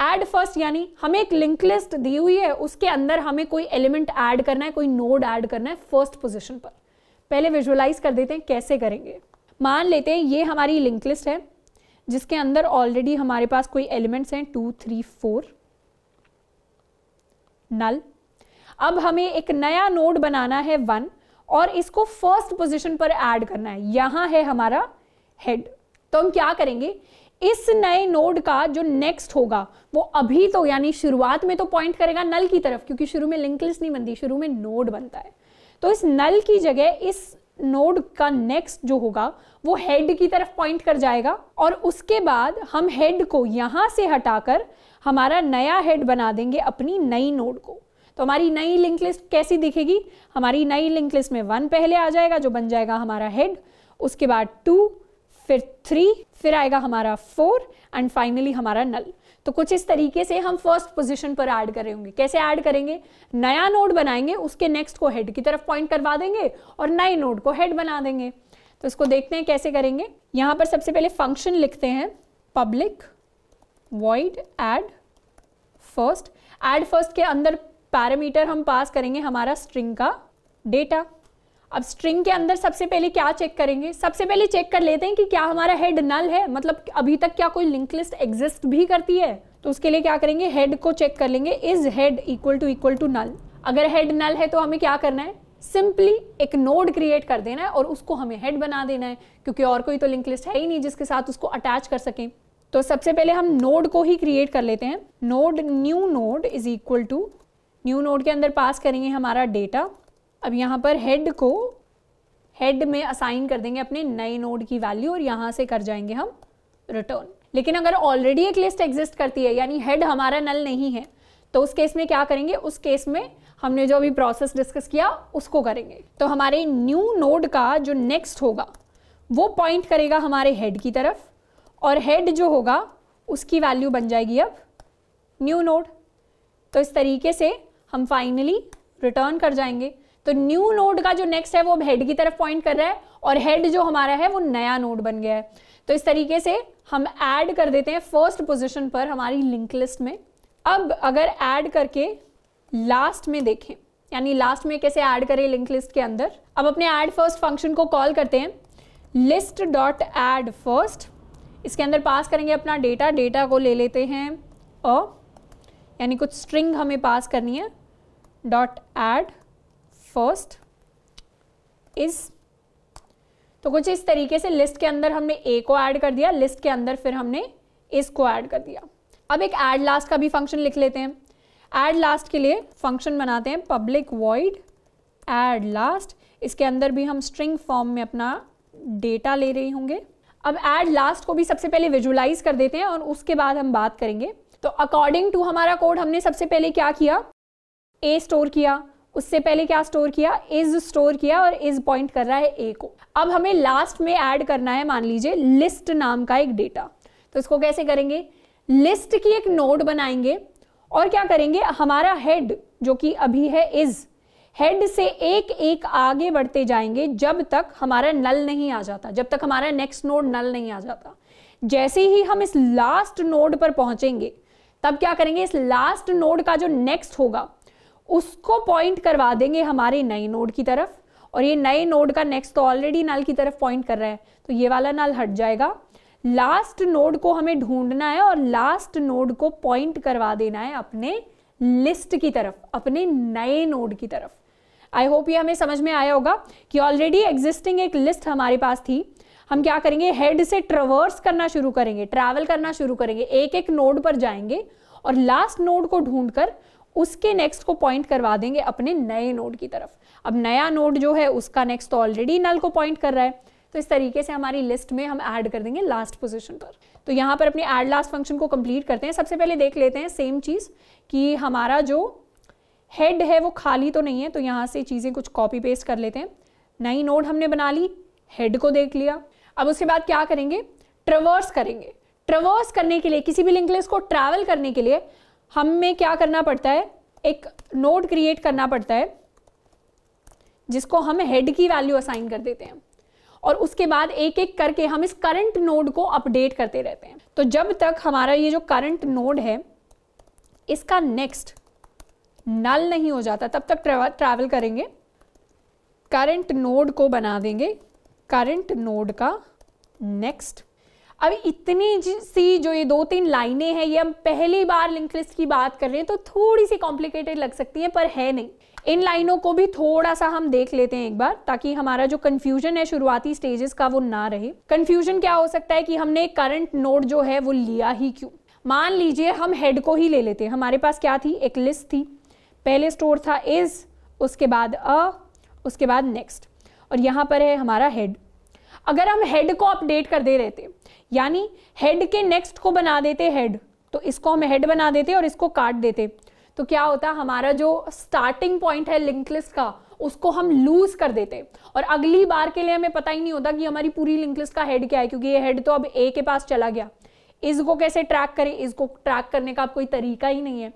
एड फर्स्ट यानी हमें एक लिंक लिस्ट दी हुई है उसके अंदर हमें कोई एलिमेंट ऐड करना है कोई नोड ऐड करना है फर्स्ट पोजिशन पर पहले विजुअलाइज कर देते हैं कैसे करेंगे मान लेते हैं ये हमारी लिंक लिस्ट है जिसके अंदर ऑलरेडी हमारे पास कोई एलिमेंट्स हैं टू थ्री फोर नल अब हमें एक नया नोड बनाना है वन और इसको फर्स्ट पोजीशन पर ऐड करना है यहां है हमारा हेड तो हम क्या करेंगे इस नए नोड का जो नेक्स्ट होगा वो अभी तो यानी शुरुआत में तो पॉइंट करेगा नल की तरफ क्योंकि शुरू में लिंक नहीं बनती शुरू में नोड बनता है तो इस नल की जगह इस नोड का नेक्स्ट जो होगा वो हेड की तरफ पॉइंट कर जाएगा और उसके बाद हम हेड को यहाँ से हटाकर हमारा नया हेड बना देंगे अपनी नई नोड को तो हमारी नई लिंक लिस्ट कैसी दिखेगी हमारी नई लिंक लिस्ट में वन पहले आ जाएगा जो बन जाएगा हमारा हेड उसके बाद टू फिर थ्री फिर आएगा हमारा फोर एंड फाइनली हमारा नल तो कुछ इस तरीके से हम फर्स्ट पोजिशन पर एड कर रहे होंगे कैसे ऐड करेंगे नया नोड बनाएंगे उसके नेक्स्ट को हेड की तरफ पॉइंट करवा देंगे और नए नोड को हेड बना देंगे तो इसको देखते हैं कैसे करेंगे यहां पर सबसे पहले फंक्शन लिखते हैं public void add first add first के अंदर पैरामीटर हम पास करेंगे हमारा स्ट्रिंग का डेटा अब स्ट्रिंग के अंदर सबसे पहले क्या चेक करेंगे सबसे पहले चेक कर लेते हैं कि क्या हमारा हेड नल है मतलब अभी तक क्या कोई लिंक लिस्ट एग्जिस्ट भी करती है तो उसके लिए क्या करेंगे हेड को चेक कर लेंगे is head equal to equal to null अगर हेड नल है तो हमें क्या करना है सिंपली एक नोड क्रिएट कर देना है और उसको हमें हेड बना देना है क्योंकि और कोई तो लिंक लिस्ट है ही नहीं जिसके साथ उसको अटैच कर सकें तो सबसे पहले हम नोड को ही क्रिएट कर लेते हैं node new node is equal to new node के अंदर पास करेंगे हमारा डेटा अब यहाँ पर हेड को हेड में असाइन कर देंगे अपने नए नोड की वैल्यू और यहाँ से कर जाएंगे हम रिटर्न लेकिन अगर ऑलरेडी एक लिस्ट एग्जिस्ट करती है यानी हेड हमारा नल नहीं है तो उस केस में क्या करेंगे उस केस में हमने जो अभी प्रोसेस डिस्कस किया उसको करेंगे तो हमारे न्यू नोड का जो नेक्स्ट होगा वो पॉइंट करेगा हमारे हेड की तरफ और हेड जो होगा उसकी वैल्यू बन जाएगी अब न्यू नोड तो इस तरीके से हम फाइनली रिटर्न कर जाएंगे तो न्यू नोड का जो नेक्स्ट है वो अब हेड की तरफ पॉइंट कर रहा है और हेड जो हमारा है वो नया नोड बन गया है तो इस तरीके से हम ऐड कर देते हैं फर्स्ट पोजिशन पर हमारी लिंक लिस्ट में अब अगर ऐड करके लास्ट में देखें यानी लास्ट में कैसे ऐड करें लिंक लिस्ट के अंदर अब अपने ऐड फर्स्ट फंक्शन को कॉल करते हैं लिस्ट डॉट ऐड फर्स्ट इसके अंदर पास करेंगे अपना डेटा डेटा को ले लेते हैं और यानी कुछ स्ट्रिंग हमें पास करनी है डॉट ऐड फर्स्ट इज तो कुछ इस तरीके से लिस्ट के अंदर हमने ए को ऐड कर दिया लिस्ट के अंदर फिर हमने इस को ऐड कर दिया अब एक ऐड लास्ट का भी फंक्शन लिख लेते हैं एड लास्ट के लिए फंक्शन बनाते हैं पब्लिक वॉइड एड लास्ट इसके अंदर भी हम स्ट्रिंग फॉर्म में अपना डेटा ले रहे होंगे अब एड लास्ट को भी सबसे पहले विजुलाइज कर देते हैं और उसके बाद हम बात करेंगे तो अकॉर्डिंग टू हमारा कोड हमने सबसे पहले क्या किया ए स्टोर किया उससे पहले क्या स्टोर किया इज स्टोर किया और इज पॉइंट कर रहा है ए को अब हमें लास्ट में ऐड करना है मान लीजिए लिस्ट नाम का एक डेटा तो इसको कैसे करेंगे लिस्ट की एक नोड बनाएंगे और क्या करेंगे हमारा हेड जो कि अभी है इज हेड से एक एक आगे बढ़ते जाएंगे जब तक हमारा नल नहीं आ जाता जब तक हमारा नेक्स्ट नोड नल नहीं आ जाता जैसे ही हम इस लास्ट नोड पर पहुंचेंगे तब क्या करेंगे इस लास्ट नोड का जो नेक्स्ट होगा उसको पॉइंट करवा देंगे हमारे नए नोड की तरफ और ये नए नोड का नेक्स्ट तो ऑलरेडी नल की तरफ पॉइंट कर रहा है तो ये वाला नल हट जाएगा लास्ट नोड को हमें ढूंढना है और लास्ट नोड को पॉइंट करवा देना है अपने लिस्ट की तरफ अपने नए नोड की तरफ आई होप ये हमें समझ में आया होगा कि ऑलरेडी एग्जिस्टिंग एक लिस्ट हमारे पास थी हम क्या करेंगे हेड से ट्रवर्स करना शुरू करेंगे ट्रैवल करना शुरू करेंगे एक एक नोड पर जाएंगे और लास्ट नोड को ढूंढकर उसके नेक्स्ट को पॉइंट करवा देंगे अपने नए नोड की तरफ अब नया नोड जो है उसका नेक्स्ट तो ऑलरेडी नल को पॉइंट कर रहा है तो इस तरीके से हमारी लिस्ट में हम ऐड कर देंगे लास्ट पोजीशन पर तो यहाँ पर अपने ऐड लास्ट फंक्शन को कंप्लीट करते हैं सबसे पहले देख लेते हैं सेम चीज़ कि हमारा जो हेड है वो खाली तो नहीं है तो यहाँ से चीज़ें कुछ कॉपी पेस्ट कर लेते हैं नई नोड हमने बना ली हेड को देख लिया अब उसके बाद क्या करेंगे ट्रवर्स करेंगे ट्रवर्स करने के लिए किसी भी लिंक लिस्ट को ट्रैवल करने के लिए हमें क्या करना पड़ता है एक नोड क्रिएट करना पड़ता है जिसको हम हेड की वैल्यू असाइन कर देते हैं और उसके बाद एक एक करके हम इस करंट नोड को अपडेट करते रहते हैं तो जब तक हमारा ये जो करंट नोड है इसका नेक्स्ट नल नहीं हो जाता तब तक ट्रैवल करेंगे करंट नोड को बना देंगे करंट नोड का नेक्स्ट अब इतनी सी जो ये दो तीन लाइनें हैं ये हम पहली बार लिंक लिस्ट की बात कर रहे हैं तो थोड़ी सी कॉम्प्लिकेटेड लग सकती है पर है नहीं इन लाइनों को भी थोड़ा सा हम देख लेते हैं एक बार ताकि हमारा जो कन्फ्यूजन है शुरुआती स्टेजेस का वो ना रहे कन्फ्यूजन क्या हो सकता है कि हमने करंट नोड जो है वो लिया ही क्यों मान लीजिए हम हेड को ही ले लेते हैं हमारे पास क्या थी एक लिस्ट थी पहले स्टोर था इज उसके बाद अ उसके बाद नेक्स्ट और यहाँ पर है हमारा हेड अगर हम हेड को अपडेट कर दे रहे थे यानी हेड के नेक्स्ट को बना देते हेड तो इसको हम हेड बना देते और इसको काट देते तो क्या होता हमारा जो स्टार्टिंग पॉइंट है लिंक लिस्ट का उसको हम लूज कर देते और अगली बार के लिए हमें पता ही नहीं होता कि हमारी पूरी लिंक लिस्ट का हेड क्या है क्योंकि ये हेड तो अब ए के पास चला गया इसको कैसे ट्रैक करें इसको ट्रैक करने का अब कोई तरीका ही नहीं है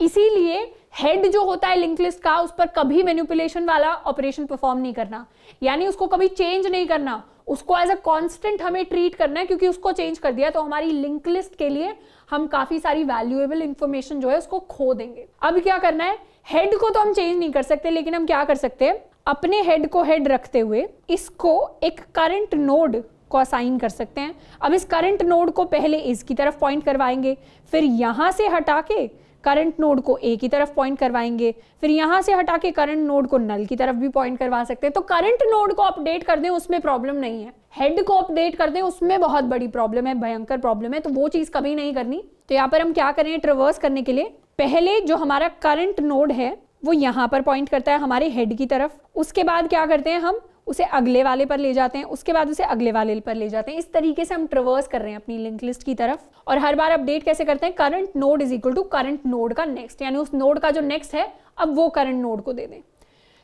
इसीलिए हेड जो होता है लिंक लिस्ट का उस पर कभी मैन्युपुलेशन वाला ऑपरेशन परफॉर्म नहीं करना यानी उसको कभी चेंज नहीं करना उसको एज अ कॉन्स्टेंट हमें ट्रीट करना है क्योंकि उसको चेंज कर दिया तो हमारी लिंक लिस्ट के लिए हम काफी सारी वैल्यूएबल इंफॉर्मेशन जो है उसको खो देंगे अब क्या करना है हेड को तो हम चेंज नहीं कर सकते लेकिन हम क्या कर सकते हैं अपने हेड को हेड रखते हुए इसको एक करंट नोड को असाइन कर सकते हैं अब इस करंट नोड को पहले इसकी तरफ पॉइंट करवाएंगे फिर यहां से हटा के करंट नोड को ए की तरफ पॉइंट करवाएंगे फिर यहां से हटा के करंट नोड को नल की तरफ भी पॉइंट करवा सकते हैं तो करंट नोड को अपडेट कर दें उसमें प्रॉब्लम नहीं है हेड को अपडेट कर दें उसमें बहुत बड़ी प्रॉब्लम है भयंकर प्रॉब्लम है तो वो चीज़ कभी नहीं करनी तो यहाँ पर हम क्या करें ट्रवर्स करने के लिए पहले जो हमारा करंट नोड है वो यहाँ पर पॉइंट करता है हमारे हेड की तरफ उसके बाद क्या करते हैं हम उसे अगले वाले पर ले जाते हैं उसके बाद उसे अगले वाले पर ले जाते हैं इस तरीके से हम ट्रवर्स कर रहे हैं अपनी लिंक लिस्ट की तरफ और हर बार अपडेट कैसे करते हैं current node is equal to current node का नेक्स्ट यानी उस नोड का जो नेक्स्ट है अब वो करंट नोड को दे दें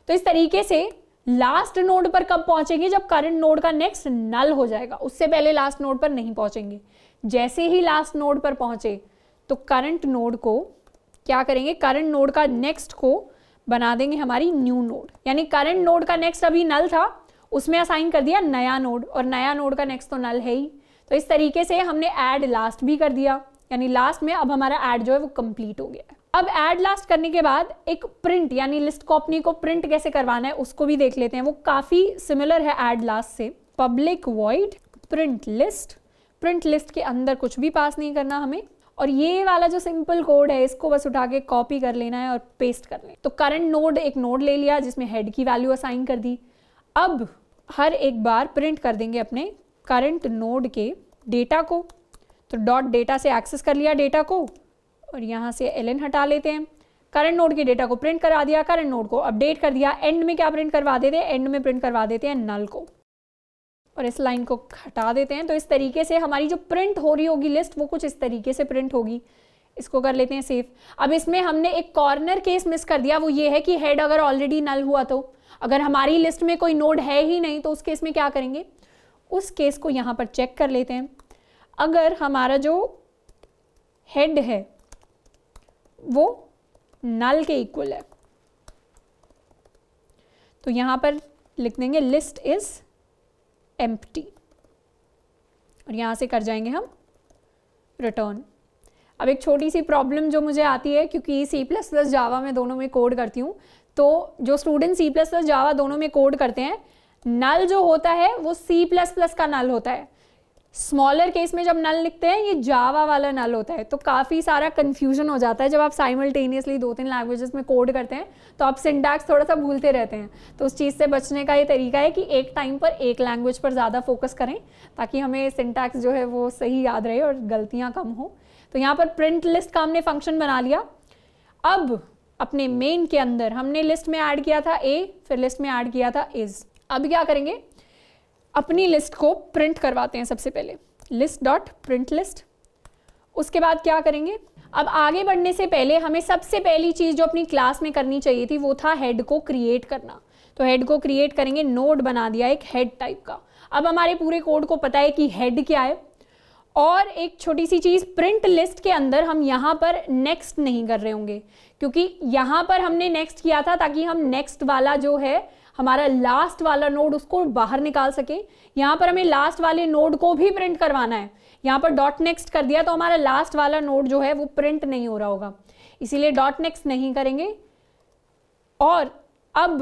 तो इस तरीके से लास्ट नोड पर कब पहुंचेंगे जब करंट नोड का नेक्स्ट नल हो जाएगा उससे पहले लास्ट नोड पर नहीं पहुंचेंगे जैसे ही लास्ट नोड पर पहुंचे तो करंट नोड को क्या करेंगे करंट नोड का नेक्स्ट को बना देंगे हमारी न्यू नोड यानी करंट नोड का नेक्स्ट अभी नल था उसमें असाइन कर दिया नया नोड और नया नोड का नेक्स्ट तो नल है ही तो इस तरीके से हमने एड लास्ट भी कर दिया यानी लास्ट में अब हमारा एड जो है वो कंप्लीट हो गया अब एड लास्ट करने के बाद एक प्रिंट यानी लिस्ट कॉपनी को प्रिंट कैसे करवाना है उसको भी देख लेते हैं वो काफ़ी सिमिलर है एड लास्ट से public void print list print list के अंदर कुछ भी पास नहीं करना हमें और ये वाला जो सिंपल कोड है इसको बस उठा के कॉपी कर लेना है और पेस्ट कर लेना तो करंट नोड एक नोड ले लिया जिसमें हेड की वैल्यू असाइन कर दी अब हर एक बार प्रिंट कर देंगे अपने करंट नोड के डेटा को तो डॉट डेटा से एक्सेस कर लिया डेटा को और यहाँ से एल हटा लेते हैं करंट नोड के डेटा को प्रिंट करा दिया करंट नोड को अपडेट कर दिया एंड में क्या प्रिंट करवा देते हैं एंड में प्रिंट करवा देते हैं नल को और इस लाइन को हटा देते हैं तो इस तरीके से हमारी जो प्रिंट हो रही होगी लिस्ट वो कुछ इस तरीके से प्रिंट होगी इसको कर लेते हैं सेफ अब इसमें हमने एक कॉर्नर केस मिस कर दिया वो ये है कि हेड अगर ऑलरेडी नल हुआ तो अगर हमारी लिस्ट में कोई नोड है ही नहीं तो उस केस में क्या करेंगे उस केस को यहाँ पर चेक कर लेते हैं अगर हमारा जो हेड है वो नल के इक्वल है तो यहाँ पर लिख देंगे लिस्ट इज़ एम्प्टी और यहाँ से कर जाएंगे हम रिटर्न अब एक छोटी सी प्रॉब्लम जो मुझे आती है क्योंकि सी प्लस प्लस जावा में दोनों में कोड करती हूँ तो जो student C plus plus Java दोनों में कोड करते हैं नल जो होता है वो सी प्लस प्लस का नल होता है स्मॉलर केस में जब नल लिखते हैं ये जावा वाला नल होता है तो काफ़ी सारा कन्फ्यूजन हो जाता है जब आप साइमल्टेनियसली दो तीन लैंग्वेजेस में कोड करते हैं तो आप सिंटैक्स थोड़ा सा भूलते रहते हैं तो उस चीज़ से बचने का ये तरीका है कि एक टाइम पर एक लैंग्वेज पर ज़्यादा फोकस करें ताकि हमें सिंटैक्स जो है वो सही याद रहे और गलतियाँ कम हो तो यहाँ पर प्रिंट लिस्ट का हमने फंक्शन बना लिया अब अपने मेन के अंदर हमने लिस्ट में ऐड किया था ए फिर लिस्ट में ऐड किया था इज़ अब क्या करेंगे अपनी लिस्ट को प्रिंट करवाते हैं सबसे पहले लिस्ट डॉट प्रिंट लिस्ट उसके बाद क्या करेंगे अब आगे बढ़ने से पहले हमें सबसे पहली चीज़ जो अपनी क्लास में करनी चाहिए थी वो था हेड को क्रिएट करना तो हेड को क्रिएट करेंगे नोड बना दिया एक हेड टाइप का अब हमारे पूरे कोड को पता है कि हेड क्या है और एक छोटी सी चीज़ प्रिंट लिस्ट के अंदर हम यहाँ पर नेक्स्ट नहीं कर रहे होंगे क्योंकि यहाँ पर हमने नेक्स्ट किया था ताकि हम नेक्स्ट वाला जो है हमारा लास्ट वाला नोड उसको बाहर निकाल सके यहाँ पर हमें लास्ट वाले नोड को भी प्रिंट करवाना है यहाँ पर डॉट नेक्स्ट कर दिया तो हमारा लास्ट वाला नोड जो है वो प्रिंट नहीं हो रहा होगा इसीलिए डॉट नेक्स्ट नहीं करेंगे और अब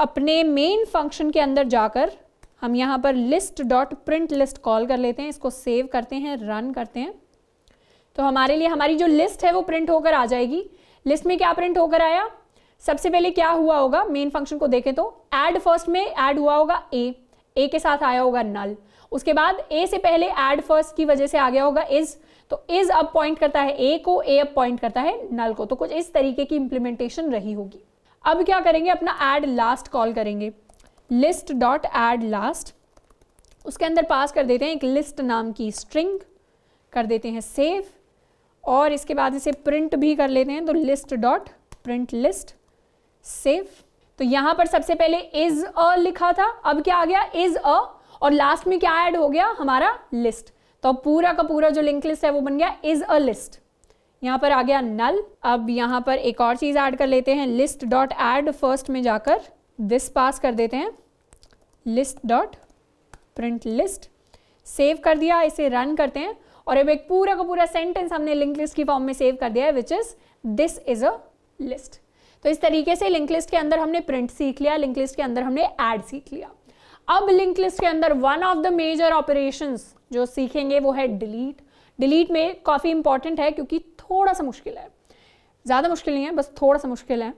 अपने मेन फंक्शन के अंदर जाकर हम यहाँ पर list dot print list call कर लेते हैं इसको सेव करते हैं रन करते हैं तो हमारे लिए हमारी जो लिस्ट है वो प्रिंट होकर आ जाएगी लिस्ट में क्या प्रिंट होकर आया सबसे पहले क्या हुआ होगा मेन फंक्शन को देखें तो एड फर्स्ट में एड हुआ होगा ए ए के साथ आया होगा नल उसके बाद ए से पहले एड फर्स्ट की वजह से आ गया होगा इज तो इज अब पॉइंट करता है ए को ए अब पॉइंट करता है नल को तो कुछ इस तरीके की इंप्लीमेंटेशन रही होगी अब क्या करेंगे अपना एड लास्ट कॉल करेंगे लिस्ट डॉट एड लास्ट उसके अंदर पास कर देते हैं एक लिस्ट नाम की स्ट्रिंग कर देते हैं सेव और इसके बाद इसे प्रिंट भी कर लेते हैं तो list dot print list save तो यहां पर सबसे पहले इज अ लिखा था अब क्या आ गया इज अ और लास्ट में क्या ऐड हो गया हमारा लिस्ट तो पूरा का पूरा जो लिंक लिस्ट है वो बन गया इज अ लिस्ट यहां पर आ गया नल अब यहां पर एक और चीज़ ऐड कर लेते हैं लिस्ट डॉट एड फर्स्ट में जाकर दिस पास कर देते हैं list dot print list save कर दिया इसे रन करते हैं और अब एक पूरा का पूरा सेंटेंस हमने लिंक लिस्ट की फॉर्म में सेव कर दिया है which is this is a list तो इस तरीके से लिंक लिस्ट के अंदर हमने प्रिंट सीख लिया लिंक लिस्ट के अंदर हमने ऐड सीख लिया अब लिंक लिस्ट के अंदर one of the major operation जो सीखेंगे वो है डिलीट डिलीट में काफ़ी इंपॉर्टेंट है क्योंकि थोड़ा सा मुश्किल है ज़्यादा मुश्किल नहीं है बस थोड़ा सा मुश्किल है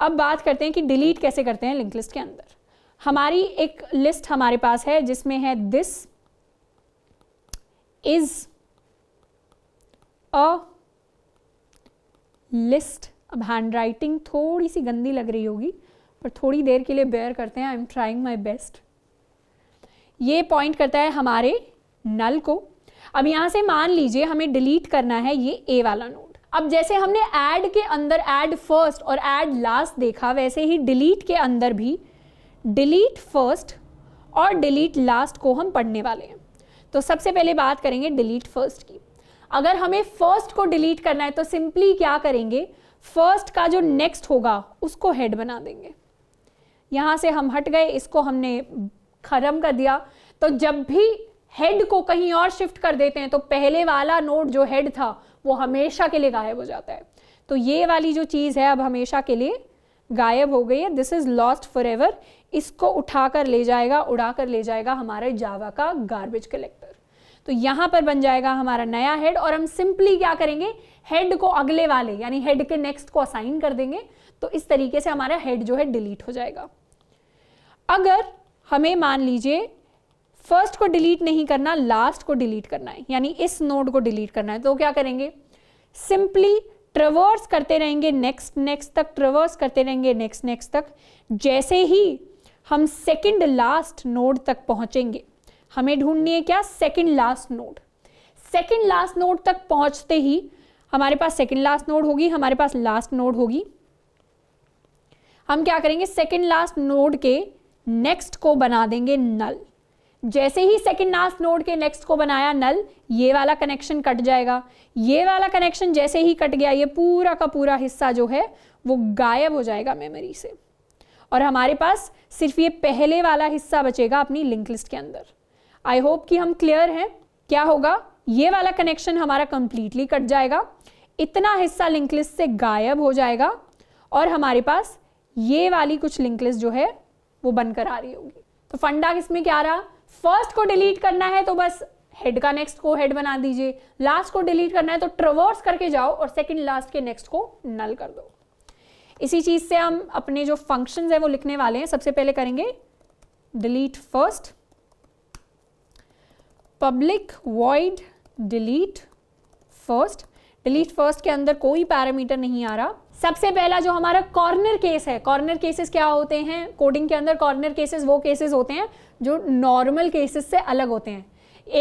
अब बात करते हैं कि डिलीट कैसे करते हैं लिंक लिस्ट के अंदर हमारी एक लिस्ट हमारे पास है जिसमें है दिस इज अ लिस्ट अब हैंड राइटिंग थोड़ी सी गंदी लग रही होगी पर थोड़ी देर के लिए बेयर करते हैं I am trying my best ये पॉइंट करता है हमारे नल को अब यहाँ से मान लीजिए हमें डिलीट करना है ये ए वाला नोट अब जैसे हमने ऐड के अंदर ऐड फर्स्ट और ऐड लास्ट देखा वैसे ही डिलीट के अंदर भी डिलीट फर्स्ट और डिलीट लास्ट को हम पढ़ने वाले हैं तो सबसे पहले बात करेंगे डिलीट फर्स्ट की अगर हमें फर्स्ट को डिलीट करना है तो सिंपली क्या करेंगे फर्स्ट का जो नेक्स्ट होगा उसको हेड बना देंगे यहां से हम हट गए इसको हमने खत्म कर दिया तो जब भी हेड को कहीं और शिफ्ट कर देते हैं तो पहले वाला नोट जो हेड था वो हमेशा के लिए गायब हो जाता है तो ये वाली जो चीज़ है अब हमेशा के लिए गायब हो गई है this is lost forever इसको उठा कर ले जाएगा उड़ा कर ले जाएगा हमारे जावा का गार्बेज कलेक्टर तो यहां पर बन जाएगा हमारा नया हेड और हम सिंपली क्या करेंगे हेड को अगले वाले यानी हेड के नेक्स्ट को असाइन कर देंगे तो इस तरीके से हमारा हेड जो है डिलीट हो जाएगा अगर हमें मान लीजिए फर्स्ट को डिलीट नहीं करना लास्ट को डिलीट करना है यानी इस नोड को डिलीट करना है तो क्या करेंगे सिंपली ट्रवर्स करते रहेंगे नेक्स्ट नेक्स्ट तक ट्रवर्स करते रहेंगे नेक्स्ट नेक्स्ट तक जैसे ही हम सेकंड लास्ट नोड तक पहुंचेंगे हमें ढूंढनी है क्या second last node second last node तक पहुंचते ही हमारे पास सेकेंड लास्ट नोड होगी हमारे पास लास्ट नोड होगी हम क्या करेंगे सेकेंड लास्ट नोड के नेक्स्ट को बना देंगे नल जैसे ही सेकेंड लास्ट नोड के नेक्स्ट को बनाया नल ये वाला कनेक्शन कट जाएगा ये वाला कनेक्शन जैसे ही कट गया ये पूरा का पूरा हिस्सा जो है वो गायब हो जाएगा मेमोरी से और हमारे पास सिर्फ ये पहले वाला हिस्सा बचेगा अपनी लिंक लिस्ट के अंदर आई होप कि हम क्लियर हैं क्या होगा ये वाला कनेक्शन हमारा कंप्लीटली कट जाएगा इतना हिस्सा लिंक लिस्ट से गायब हो जाएगा और हमारे पास ये वाली कुछ लिंक लिस्ट जो है वो बनकर आ रही होगी तो फंडा किसमें क्या रहा फर्स्ट को डिलीट करना है तो बस हेड का नेक्स्ट को हेड बना दीजिए लास्ट को डिलीट करना है तो ट्रवर्स करके जाओ और सेकंड लास्ट के नेक्स्ट को नल कर दो इसी चीज से हम अपने जो फंक्शंस है वो लिखने वाले हैं सबसे पहले करेंगे delete first public void delete first delete first के अंदर कोई पैरामीटर नहीं आ रहा सबसे पहला जो हमारा कॉर्नर केस है कॉर्नर केसेस क्या होते हैं कोडिंग के अंदर कॉर्नर केसेस वो केसेस होते हैं जो नॉर्मल केसेस से अलग होते हैं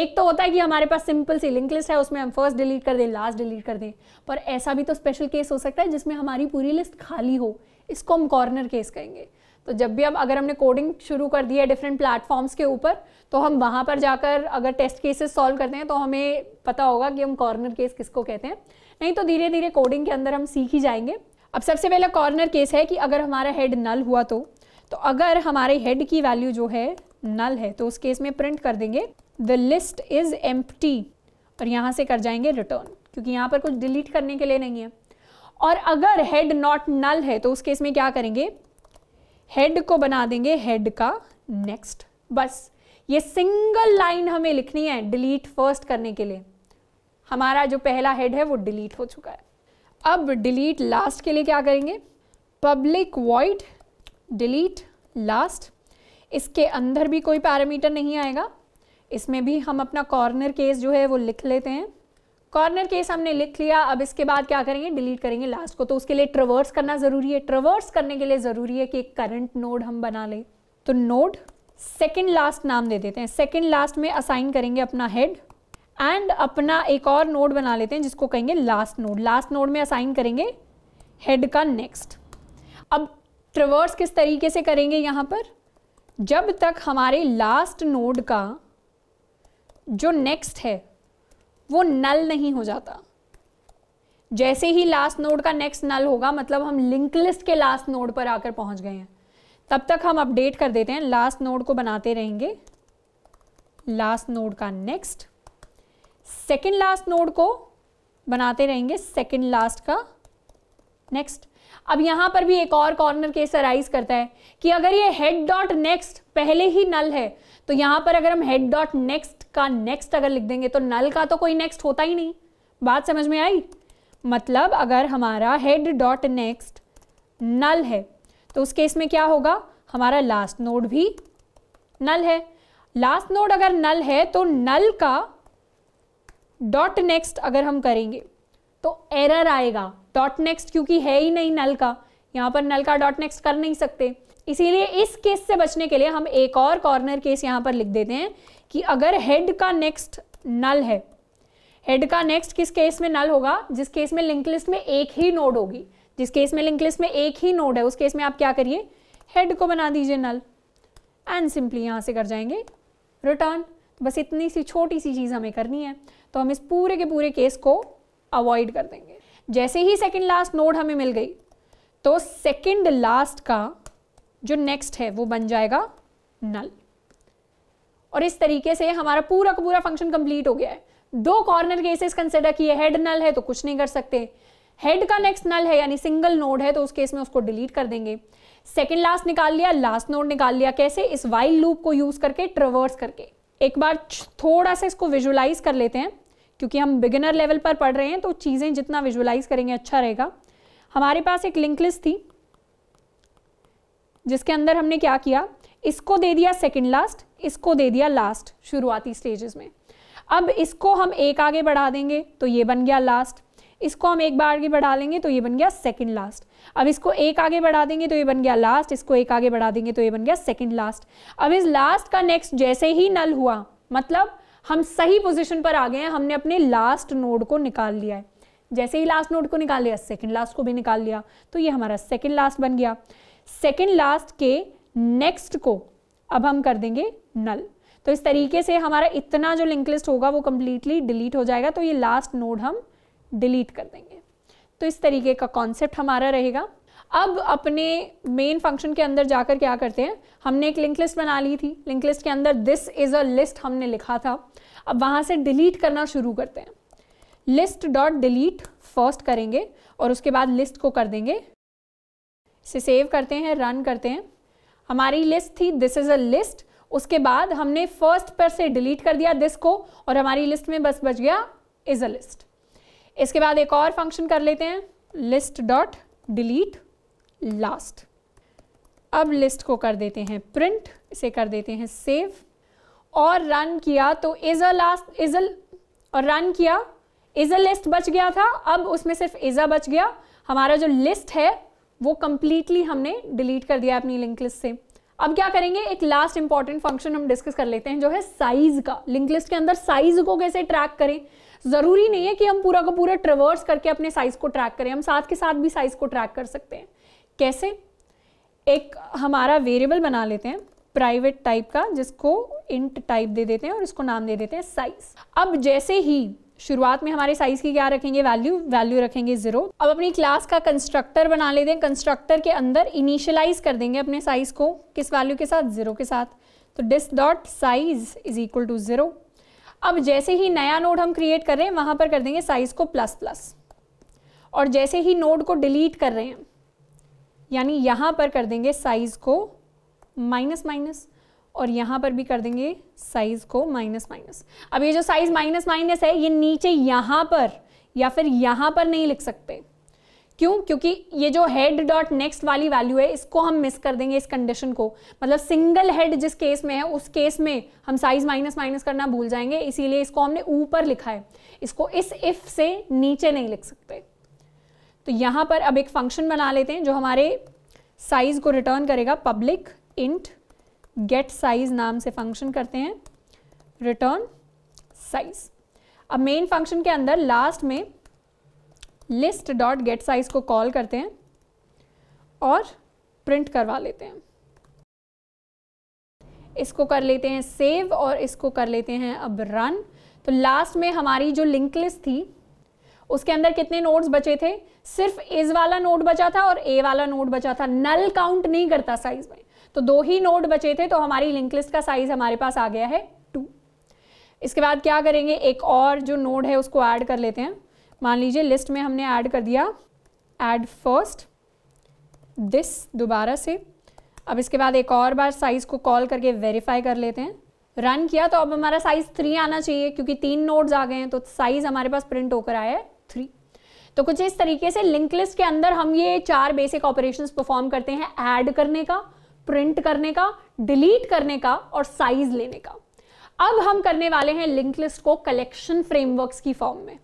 एक तो होता है कि हमारे पास सिंपल सी लिंक लिस्ट है उसमें हम फर्स्ट डिलीट कर दें लास्ट डिलीट कर दें पर ऐसा भी तो स्पेशल केस हो सकता है जिसमें हमारी पूरी लिस्ट खाली हो इसको हम कॉर्नर केस कहेंगे तो जब भी अब अगर हमने कोडिंग शुरू कर दी है डिफरेंट प्लेटफॉर्म्स के ऊपर तो हम वहाँ पर जाकर अगर टेस्ट केसेस सॉल्व करते हैं तो हमें पता होगा कि हम कॉर्नर केस किसको कहते हैं नहीं तो धीरे धीरे कोडिंग के अंदर हम सीख ही जाएंगे अब सबसे पहला कॉर्नर केस है कि अगर हमारा हेड नल हुआ तो तो अगर हमारे हेड की वैल्यू जो है नल है तो उस केस में प्रिंट कर देंगे द लिस्ट इज़ एम और यहाँ से कर जाएंगे रिटर्न क्योंकि यहाँ पर कुछ डिलीट करने के लिए नहीं है और अगर हेड नॉट नल है तो उस केस में क्या करेंगे हेड को बना देंगे हेड का नेक्स्ट बस ये सिंगल लाइन हमें लिखनी है डिलीट फर्स्ट करने के लिए हमारा जो पहला हेड है वो डिलीट हो चुका है अब डिलीट लास्ट के लिए क्या करेंगे पब्लिक वॉइड डिलीट लास्ट इसके अंदर भी कोई पैरामीटर नहीं आएगा इसमें भी हम अपना कॉर्नर केस जो है वो लिख लेते हैं कॉर्नर केस हमने लिख लिया अब इसके बाद क्या करेंगे डिलीट करेंगे लास्ट को तो उसके लिए ट्रवर्स करना ज़रूरी है ट्रवर्स करने के लिए ज़रूरी है कि एक करंट नोड हम बना लें तो नोड सेकेंड लास्ट नाम दे देते हैं सेकेंड लास्ट में असाइन करेंगे अपना हेड एंड अपना एक और नोड बना लेते हैं जिसको कहेंगे लास्ट नोड लास्ट नोड में असाइन करेंगे हेड का नेक्स्ट अब ट्रवर्स किस तरीके से करेंगे यहाँ पर जब तक हमारे लास्ट नोड का जो नेक्स्ट है वो नल नहीं हो जाता जैसे ही लास्ट नोड का नेक्स्ट नल होगा मतलब हम लिंक लिस्ट के लास्ट नोड पर आकर पहुंच गए हैं तब तक हम अपडेट कर देते हैं लास्ट नोड को बनाते रहेंगे लास्ट नोड का नेक्स्ट सेकेंड लास्ट नोड को बनाते रहेंगे सेकेंड लास्ट का नेक्स्ट अब यहां पर भी एक और कॉर्नर केस अराइज करता है कि अगर ये हेड डॉट नेक्स्ट पहले ही नल है तो यहां पर अगर हम हेड डॉट नेक्स्ट का नेक्स्ट अगर लिख देंगे तो नल का तो कोई नेक्स्ट होता ही नहीं बात समझ में आई मतलब अगर हमारा हेड डॉट नेक्स्ट नल है तो उस केस में क्या होगा हमारा लास्ट नोड भी नल है लास्ट नोड अगर नल है तो नल का डॉट नेक्स्ट अगर हम करेंगे तो एरर आएगा डॉट नेक्स्ट क्योंकि है ही नहीं नल का यहां पर नल का डॉट नेक्स्ट कर नहीं सकते इसीलिए इस केस से बचने के लिए हम एक और कॉर्नर केस यहां पर लिख देते हैं कि अगर हेड का नेक्स्ट नल है हेड का नेक्स्ट किस केस में नल होगा जिस केस में लिंक लिस्ट में एक ही नोड होगी जिस केस में लिंक लिस्ट में एक ही नोड है उस केस में आप क्या करिए हेड को बना दीजिए नल एंड सिंपली यहां से कर जाएंगे रिटर्न तो बस इतनी सी छोटी सी चीज़ हमें करनी है तो हम इस पूरे के पूरे केस को अवॉइड कर देंगे जैसे ही सेकेंड लास्ट नोड हमें मिल गई तो सेकेंड लास्ट का जो नेक्स्ट है वो बन जाएगा नल और इस तरीके से हमारा पूरा का पूरा फंक्शन कंप्लीट हो गया है दो कॉर्नर केसेस कंसिडर किए हेड नल है तो कुछ नहीं कर सकते हेड का नेक्स्ट नल है यानी सिंगल नोड है तो उस केस में उसको डिलीट कर देंगे सेकेंड लास्ट निकाल लिया लास्ट नोड निकाल लिया कैसे इस वाइल लूप को यूज करके ट्रवर्स करके एक बार थोड़ा सा इसको विजुअलाइज कर लेते हैं क्योंकि हम बिगिनर लेवल पर पढ़ रहे हैं तो चीज़ें जितना विजुअलाइज करेंगे अच्छा रहेगा हमारे पास एक लिंक लिस्ट थी जिसके अंदर हमने क्या किया इसको दे दिया सेकेंड लास्ट इसको दे दिया लास्ट शुरुआती स्टेजेस में अब इसको हम एक आगे बढ़ा देंगे तो ये बन गया लास्ट इसको हम एक बार आगे बढ़ा लेंगे तो ये बन गया सेकंड लास्ट अब इसको एक आगे बढ़ा देंगे तो ये बन गया लास्ट इसको एक आगे बढ़ा देंगे तो ये बन गया सेकंड लास्ट अब इस लास्ट का नेक्स्ट जैसे ही नल हुआ मतलब हम सही पोजीशन पर आ गए हैं हमने अपने लास्ट नोड को निकाल लिया है जैसे ही लास्ट नोड को निकाल लिया सेकेंड लास्ट को भी निकाल लिया तो ये हमारा सेकेंड लास्ट बन गया सेकेंड लास्ट के नेक्स्ट को अब हम कर देंगे नल तो इस तरीके से हमारा इतना जो लिंक लिस्ट होगा वो कम्प्लीटली डिलीट हो जाएगा तो ये लास्ट नोड हम डिलीट कर देंगे तो इस तरीके का कॉन्सेप्ट हमारा रहेगा अब अपने मेन फंक्शन के अंदर जाकर क्या करते हैं हमने एक लिंक लिस्ट बना ली थी लिंक लिस्ट के अंदर दिस इज़ अ लिस्ट हमने लिखा था अब वहां से डिलीट करना शुरू करते हैं लिस्ट डॉट डिलीट फर्स्ट करेंगे और उसके बाद लिस्ट को कर देंगे इसे सेव करते हैं रन करते हैं हमारी लिस्ट थी दिस इज अ लिस्ट उसके बाद हमने फर्स्ट पर से डिलीट कर दिया दिस को और हमारी लिस्ट में बस बच गया इज अ लिस्ट इसके बाद एक और फंक्शन कर लेते हैं लिस्ट डॉट डिलीट लास्ट अब लिस्ट को कर देते हैं प्रिंट इसे कर देते हैं सेव और रन किया तो is a last is a और रन किया इज अ लिस्ट बच गया था अब उसमें सिर्फ इजा बच गया हमारा जो लिस्ट है वो कंप्लीटली हमने डिलीट कर दिया अपनी लिंक लिस्ट से अब क्या करेंगे एक लास्ट इंपॉर्टेंट फंक्शन हम डिस्कस कर लेते हैं जो है साइज का लिंक लिस्ट के अंदर साइज को कैसे ट्रैक करें जरूरी नहीं है कि हम पूरा का पूरा ट्रेवर्स करके अपने साइज को ट्रैक करें हम साथ के साथ भी साइज को ट्रैक कर सकते हैं कैसे एक हमारा वेरिएबल बना लेते हैं प्राइवेट टाइप का जिसको इंट टाइप दे देते हैं और इसको नाम दे देते हैं साइज अब जैसे ही शुरुआत में हमारे साइज की क्या रखेंगे वैल्यू वैल्यू रखेंगे जीरो अब अपनी क्लास का कंस्ट्रक्टर बना लेते हैं कंस्ट्रक्टर के अंदर इनिशियलाइज कर देंगे अपने साइज को किस वैल्यू के साथ जीरो के साथ तो this dot size is equal to zero अब जैसे ही नया नोड हम क्रिएट कर रहे हैं वहां पर कर देंगे साइज को प्लस प्लस और जैसे ही नोड को डिलीट कर रहे हैं यानी यहाँ पर कर देंगे साइज को माइनस माइनस और यहाँ पर भी कर देंगे साइज़ को माइनस माइनस अब ये जो साइज़ माइनस माइनस है ये नीचे यहाँ पर या फिर यहाँ पर नहीं लिख सकते क्यों क्योंकि ये जो हेड डॉट नेक्स्ट वाली वैल्यू है इसको हम मिस कर देंगे इस कंडीशन को मतलब सिंगल हेड जिस केस में है उस केस में हम साइज माइनस माइनस करना भूल जाएंगे इसीलिए इसको हमने ऊपर लिखा है इसको इस इफ से नीचे नहीं लिख सकते तो यहां पर अब एक फंक्शन बना लेते हैं जो हमारे साइज को रिटर्न करेगा पब्लिक इंट गेट साइज नाम से फंक्शन करते हैं रिटर्न साइज अब मेन फंक्शन के अंदर लास्ट में लिस्ट डॉट गेट साइज को कॉल करते हैं और प्रिंट करवा लेते हैं इसको कर लेते हैं सेव और इसको कर लेते हैं अब रन तो लास्ट में हमारी जो लिंक लिस्ट थी उसके अंदर कितने नोड्स बचे थे सिर्फ इज वाला नोड बचा था और ए वाला नोड बचा था नल काउंट नहीं करता साइज में तो दो ही नोड बचे थे तो हमारी लिंक लिस्ट का साइज हमारे पास आ गया है टू इसके बाद क्या करेंगे एक और जो नोड है उसको ऐड कर लेते हैं मान लीजिए लिस्ट में हमने ऐड कर दिया ऐड फर्स्ट दिस दोबारा से अब इसके बाद एक और बार साइज़ को कॉल करके वेरीफाई कर लेते हैं रन किया तो अब हमारा साइज़ थ्री आना चाहिए क्योंकि तीन नोड्स आ गए हैं तो साइज़ हमारे पास प्रिंट होकर आया है थ्री तो कुछ इस तरीके से लिंक लिस्ट के अंदर हम ये चार बेसिक ऑपरेशंस परफॉर्म करते हैं ऐड करने का प्रिंट करने का डिलीट करने का और साइज लेने का अब हम करने वाले हैं लिंक लिस्ट को कलेक्शन फ्रेमवर्क्स की फॉर्म में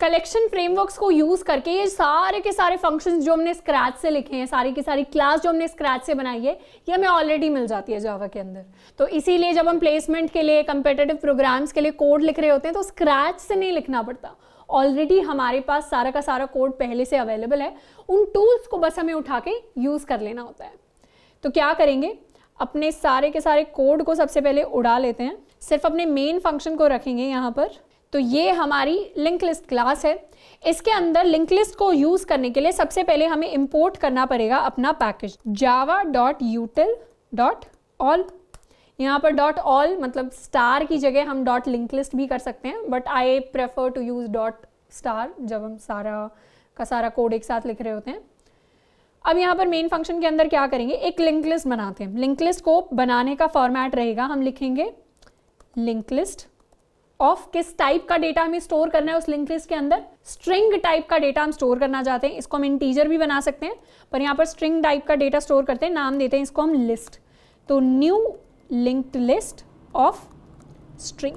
कलेक्शन फ्रेमवर्क्स को यूज करके ये सारे के सारे फंक्शंस जो हमने स्क्रैच से लिखे हैं सारी की सारी क्लास जो हमने स्क्रैच से बनाई है ये हमें ऑलरेडी मिल जाती है जावा के अंदर तो इसीलिए जब हम प्लेसमेंट के लिए कंपेटेटिव प्रोग्राम्स के लिए कोड लिख रहे होते हैं तो स्क्रैच से नहीं लिखना पड़ता ऑलरेडी हमारे पास सारा का सारा कोड पहले से अवेलेबल है उन टूल्स को बस हमें उठा के यूज़ कर लेना होता है तो क्या करेंगे अपने सारे के सारे कोड को सबसे पहले उड़ा लेते हैं सिर्फ अपने मेन फंक्शन को रखेंगे यहाँ पर तो ये हमारी लिंक लिस्ट क्लास है इसके अंदर लिंक लिस्ट को यूज़ करने के लिए सबसे पहले हमें इम्पोर्ट करना पड़ेगा अपना package Java dot util dot all यहाँ पर डॉट ऑल मतलब स्टार की जगह हम डॉट लिंक लिस्ट भी कर सकते हैं but I prefer to use dot star जब हम सारा का सारा कोड एक साथ लिख रहे होते हैं अब यहाँ पर मेन फंक्शन के अंदर क्या करेंगे एक लिंक लिस्ट बनाते हैं लिंक लिस्ट को बनाने का फॉर्मेट रहेगा हम लिखेंगे लिंक लिस्ट ऑफ किस टाइप का डेटा हमें स्टोर करना है उस लिंक लिस्ट के अंदर स्ट्रिंग टाइप का डेटा हम स्टोर करना चाहते हैं इसको हम इंटीजर भी बना सकते हैं पर यहाँ पर स्ट्रिंग टाइप का डेटा स्टोर करते हैं नाम देते हैं इसको हम लिस्ट तो new linked list of string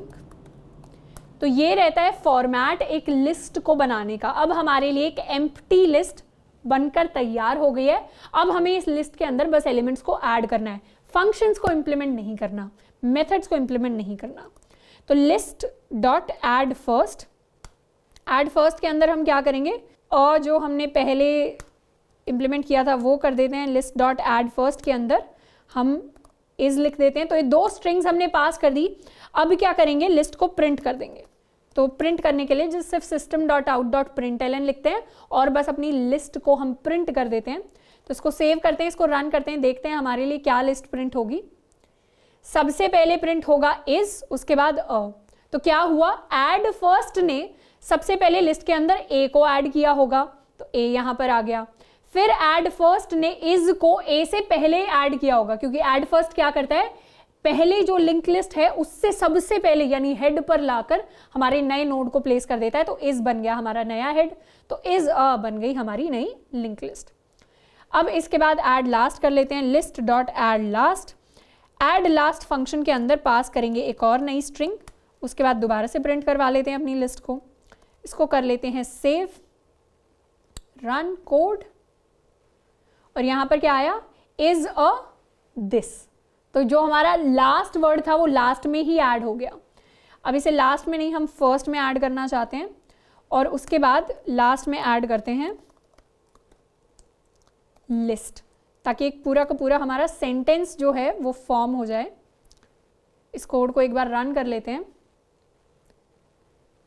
तो ये रहता है फॉर्मेट एक लिस्ट को बनाने का अब हमारे लिए एक एम्प्टी लिस्ट बनकर तैयार हो गई है अब हमें इस लिस्ट के अंदर बस एलिमेंट्स को ऐड करना है फंक्शंस को इंप्लीमेंट नहीं करना मेथड्स को इंप्लीमेंट नहीं करना तो list dot add first add first के अंदर हम क्या करेंगे और जो हमने पहले इंप्लीमेंट किया था वो कर देते हैं लिस्ट डॉट ऐड फर्स्ट के अंदर हम इज लिख देते हैं तो ये दो स्ट्रिंग्स हमने पास कर दी अब क्या करेंगे लिस्ट को प्रिंट कर देंगे तो प्रिंट करने के लिए जिस सिर्फ system dot out dot println लिखते हैं और बस अपनी लिस्ट को हम प्रिंट कर देते हैं तो इसको सेव करते हैं इसको रन करते हैं देखते हैं हमारे लिए क्या लिस्ट प्रिंट होगी सबसे पहले प्रिंट होगा इज उसके बाद अ तो क्या हुआ एड फर्स्ट ने सबसे पहले लिस्ट के अंदर ए को एड किया होगा तो ए यहां पर आ गया फिर एड फर्स्ट ने इज को ए से पहले एड किया होगा क्योंकि एड फर्स्ट क्या करता है पहले जो लिंक लिस्ट है उससे सबसे पहले यानी हेड पर लाकर हमारे नए नोड को प्लेस कर देता है तो इज बन गया हमारा नया हेड तो इज बन गई हमारी नई लिंक लिस्ट अब इसके बाद एड लास्ट कर लेते हैं list dot add last add last function के अंदर पास करेंगे एक और नई स्ट्रिंग उसके बाद दोबारा से प्रिंट करवा लेते हैं अपनी लिस्ट को इसको कर लेते हैं सेव रन कोड और यहां पर क्या आया इज अ दिस तो जो हमारा लास्ट वर्ड था वो लास्ट में ही ऐड हो गया अब इसे लास्ट में नहीं हम फर्स्ट में ऐड करना चाहते हैं और उसके बाद लास्ट में ऐड करते हैं लिस्ट ताकि एक पूरा का पूरा हमारा सेंटेंस जो है वो फॉर्म हो जाए इस कोड को एक बार रन कर लेते हैं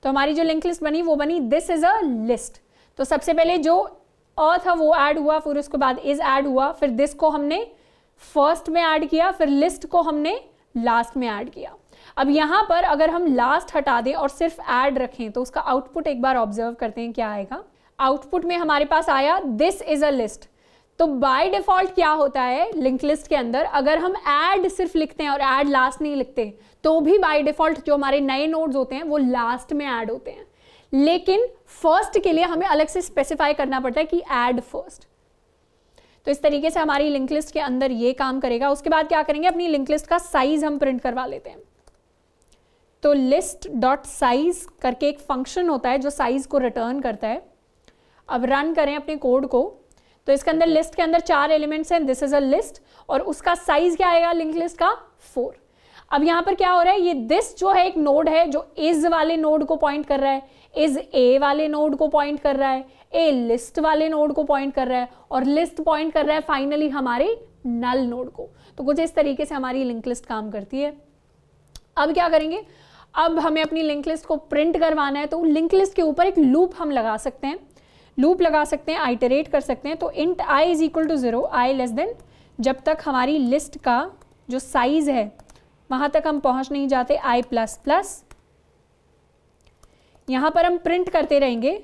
तो हमारी जो लिंक लिस्ट बनी वो बनी दिस इज अ लिस्ट तो सबसे पहले जो अ था वो ऐड हुआ फिर उसके बाद इज ऐड हुआ फिर दिस को हमने फर्स्ट में ऐड किया फिर लिस्ट को हमने लास्ट में ऐड किया अब यहां पर अगर हम लास्ट हटा दें और सिर्फ ऐड रखें तो उसका आउटपुट एक बार ऑब्जर्व करते हैं क्या आएगा आउटपुट में हमारे पास आया दिस इज अ लिस्ट तो बाय डिफॉल्ट क्या होता है लिंक लिस्ट के अंदर अगर हम ऐड सिर्फ लिखते हैं और ऐड लास्ट नहीं लिखते तो भी बाय डिफॉल्ट जो हमारे नए नोड्स होते हैं वो लास्ट में ऐड होते हैं लेकिन फर्स्ट के लिए हमें अलग से स्पेसिफाई करना पड़ता है कि ऐड फर्स्ट तो इस तरीके से हमारी लिंक लिस्ट के अंदर ये काम करेगा उसके बाद क्या करेंगे अपनी लिंक लिस्ट का साइज हम प्रिंट करवा लेते हैं तो लिस्ट डॉट साइज करके एक फंक्शन होता है जो साइज को रिटर्न करता है अब रन करें अपने कोड को तो इसके अंदर लिस्ट के अंदर चार एलिमेंट्स हैं दिस इज अ लिस्ट और उसका साइज क्या आएगा लिंक लिस्ट का फोर अब यहां पर क्या हो रहा है ये दिस जो है एक नोड है जो इज वाले नोड को पॉइंट कर रहा है इज ए वाले नोड को पॉइंट कर रहा है ए लिस्ट वाले नोड को पॉइंट कर रहा है और लिस्ट पॉइंट कर रहा है फाइनली हमारे नल नोड को तो कुछ इस तरीके से हमारी लिंक लिस्ट काम करती है अब क्या करेंगे अब हमें अपनी लिंक लिस्ट को प्रिंट करवाना है तो लिंक लिस्ट के ऊपर एक लूप हम लगा सकते हैं लूप लगा सकते हैं आइटरेट कर सकते हैं तो int I is equal to zero I less than जब तक हमारी लिस्ट का जो साइज़ है वहां तक हम पहुंच नहीं जाते आई प्लस प्लस यहां पर हम प्रिंट करते रहेंगे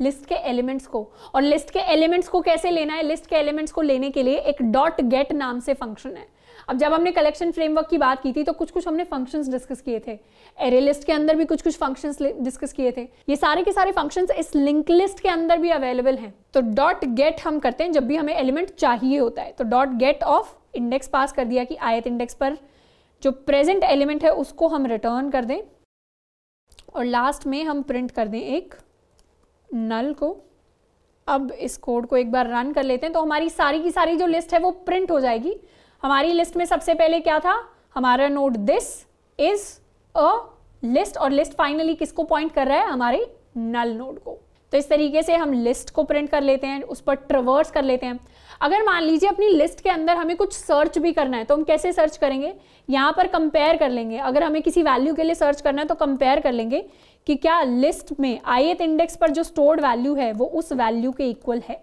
लिस्ट के एलिमेंट्स को और लिस्ट के एलिमेंट्स को कैसे लेना है लिस्ट के एलिमेंट्स को लेने के लिए एक डॉट गेट नाम से फंक्शन है अब जब हमने कलेक्शन फ्रेमवर्क की बात की थी तो कुछ कुछ हमने फंक्शंस डिस्कस किए थे एरे लिस्ट के अंदर भी कुछ कुछ फंक्शंस डिस्कस किए थे ये सारे के सारे फंक्शंस इस लिंक लिस्ट के अंदर भी अवेलेबल हैं तो डॉट गेट हम करते हैं जब भी हमें एलिमेंट चाहिए होता है तो dot get of index pass कर दिया कि आयत इंडेक्स पर जो प्रेजेंट एलिमेंट है उसको हम रिटर्न कर दें और लास्ट में हम प्रिंट कर दें एक नल को अब इस कोड को एक बार रन कर लेते हैं तो हमारी सारी की सारी जो लिस्ट है वो प्रिंट हो जाएगी हमारी लिस्ट में सबसे पहले क्या था हमारा node this is a list और लिस्ट फाइनली किसको पॉइंट कर रहा है हमारे नल नोड को तो इस तरीके से हम लिस्ट को प्रिंट कर लेते हैं उस पर ट्रवर्स कर लेते हैं अगर मान लीजिए अपनी लिस्ट के अंदर हमें कुछ सर्च भी करना है तो हम कैसे सर्च करेंगे यहाँ पर कंपेयर कर लेंगे अगर हमें किसी वैल्यू के लिए सर्च करना है तो कंपेयर कर लेंगे कि क्या लिस्ट में आई इंडेक्स पर जो स्टोर्ड वैल्यू है वो उस वैल्यू के इक्वल है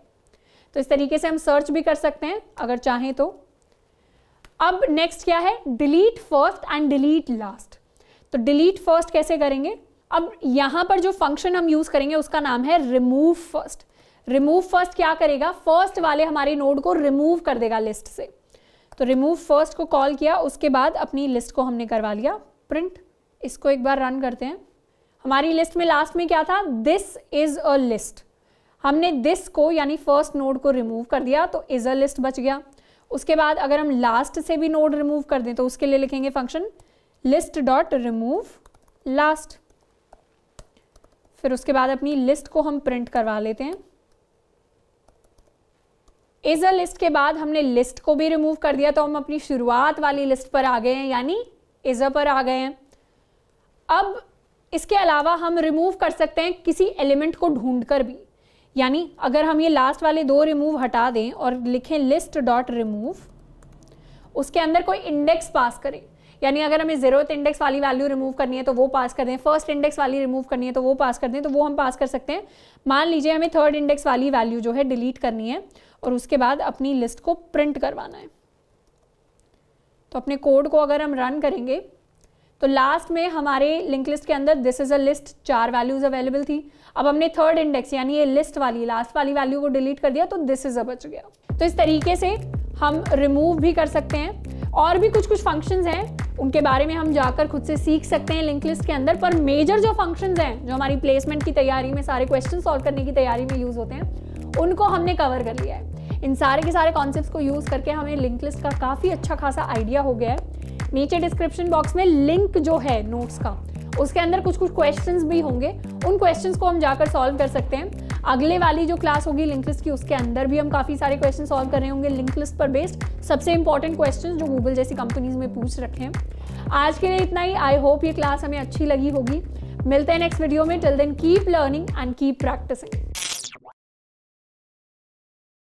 तो इस तरीके से हम सर्च भी कर सकते हैं अगर चाहें तो अब नेक्स्ट क्या है delete first and delete last तो डिलीट फर्स्ट कैसे करेंगे अब यहां पर जो फंक्शन हम यूज करेंगे उसका नाम है रिमूव फर्स्ट रिमूव फर्स्ट क्या करेगा फर्स्ट वाले हमारे नोड को रिमूव कर देगा लिस्ट से तो रिमूव फर्स्ट को कॉल किया उसके बाद अपनी लिस्ट को हमने करवा लिया प्रिंट इसको एक बार रन करते हैं हमारी लिस्ट में लास्ट में क्या था दिस इज अ लिस्ट हमने दिस को यानी फर्स्ट नोड को रिमूव कर दिया तो इज अ लिस्ट बच गया उसके बाद अगर हम लास्ट से भी नोड रिमूव कर दें तो उसके लिए लिखेंगे function list dot remove last फिर उसके बाद अपनी लिस्ट को हम प्रिंट करवा लेते हैं इज अ लिस्ट के बाद हमने लिस्ट को भी रिमूव कर दिया तो हम अपनी शुरुआत वाली लिस्ट पर आ गए हैं यानी इज अ पर आ गए हैं अब इसके अलावा हम रिमूव कर सकते हैं किसी एलिमेंट को ढूंढ कर भी यानी अगर हम ये लास्ट वाले दो रिमूव हटा दें और लिखें लिस्ट डॉट रिमूव उसके अंदर कोई इंडेक्स पास करें यानी अगर हमें जीरोथ इंडेक्स वाली वैल्यू रिमूव करनी है तो वो पास कर दें फर्स्ट इंडेक्स वाली रिमूव करनी है तो वो पास कर दें तो वो हम पास कर सकते हैं मान लीजिए हमें थर्ड इंडेक्स वाली वैल्यू जो है डिलीट करनी है और उसके बाद अपनी लिस्ट को प्रिंट करवाना है तो अपने कोड को अगर हम रन करेंगे तो लास्ट में हमारे लिंक लिस्ट के अंदर दिस इज़ अ लिस्ट चार वैल्यूज अवेलेबल थी अब हमने थर्ड इंडेक्स यानी ये लिस्ट वाली लास्ट वाली वैल्यू को डिलीट कर दिया तो दिस इज़ अ बच गया तो इस तरीके से हम रिमूव भी कर सकते हैं और भी कुछ कुछ फंक्शंस हैं उनके बारे में हम जाकर खुद से सीख सकते हैं लिंक लिस्ट के अंदर पर मेजर जो फंक्शंस हैं जो हमारी प्लेसमेंट की तैयारी में सारे क्वेश्चन सॉल्व करने की तैयारी में यूज़ होते हैं उनको हमने कवर कर लिया है इन सारे के सारे कॉन्सेप्ट को यूज़ करके हमें लिंक लिस्ट का काफ़ी अच्छा खासा आइडिया हो गया है नीचे डिस्क्रिप्शन बॉक्स में लिंक जो है नोट्स का उसके अंदर कुछ कुछ क्वेश्चंस भी होंगे उन क्वेश्चंस को हम जाकर सॉल्व कर सकते हैं अगले वाली जो क्लास होगी लिंक लिस्ट की उसके अंदर भी हम काफ़ी सारे क्वेश्चन सॉल्व कर रहे होंगे लिंक लिस्ट पर बेस्ड सबसे इंपॉर्टेंट क्वेश्चन जो गूगल जैसी कंपनीज में पूछ रखे हैं आज के लिए इतना ही आई होप ये क्लास हमें अच्छी लगी होगी मिलते हैं नेक्स्ट वीडियो में till then keep learning and keep practising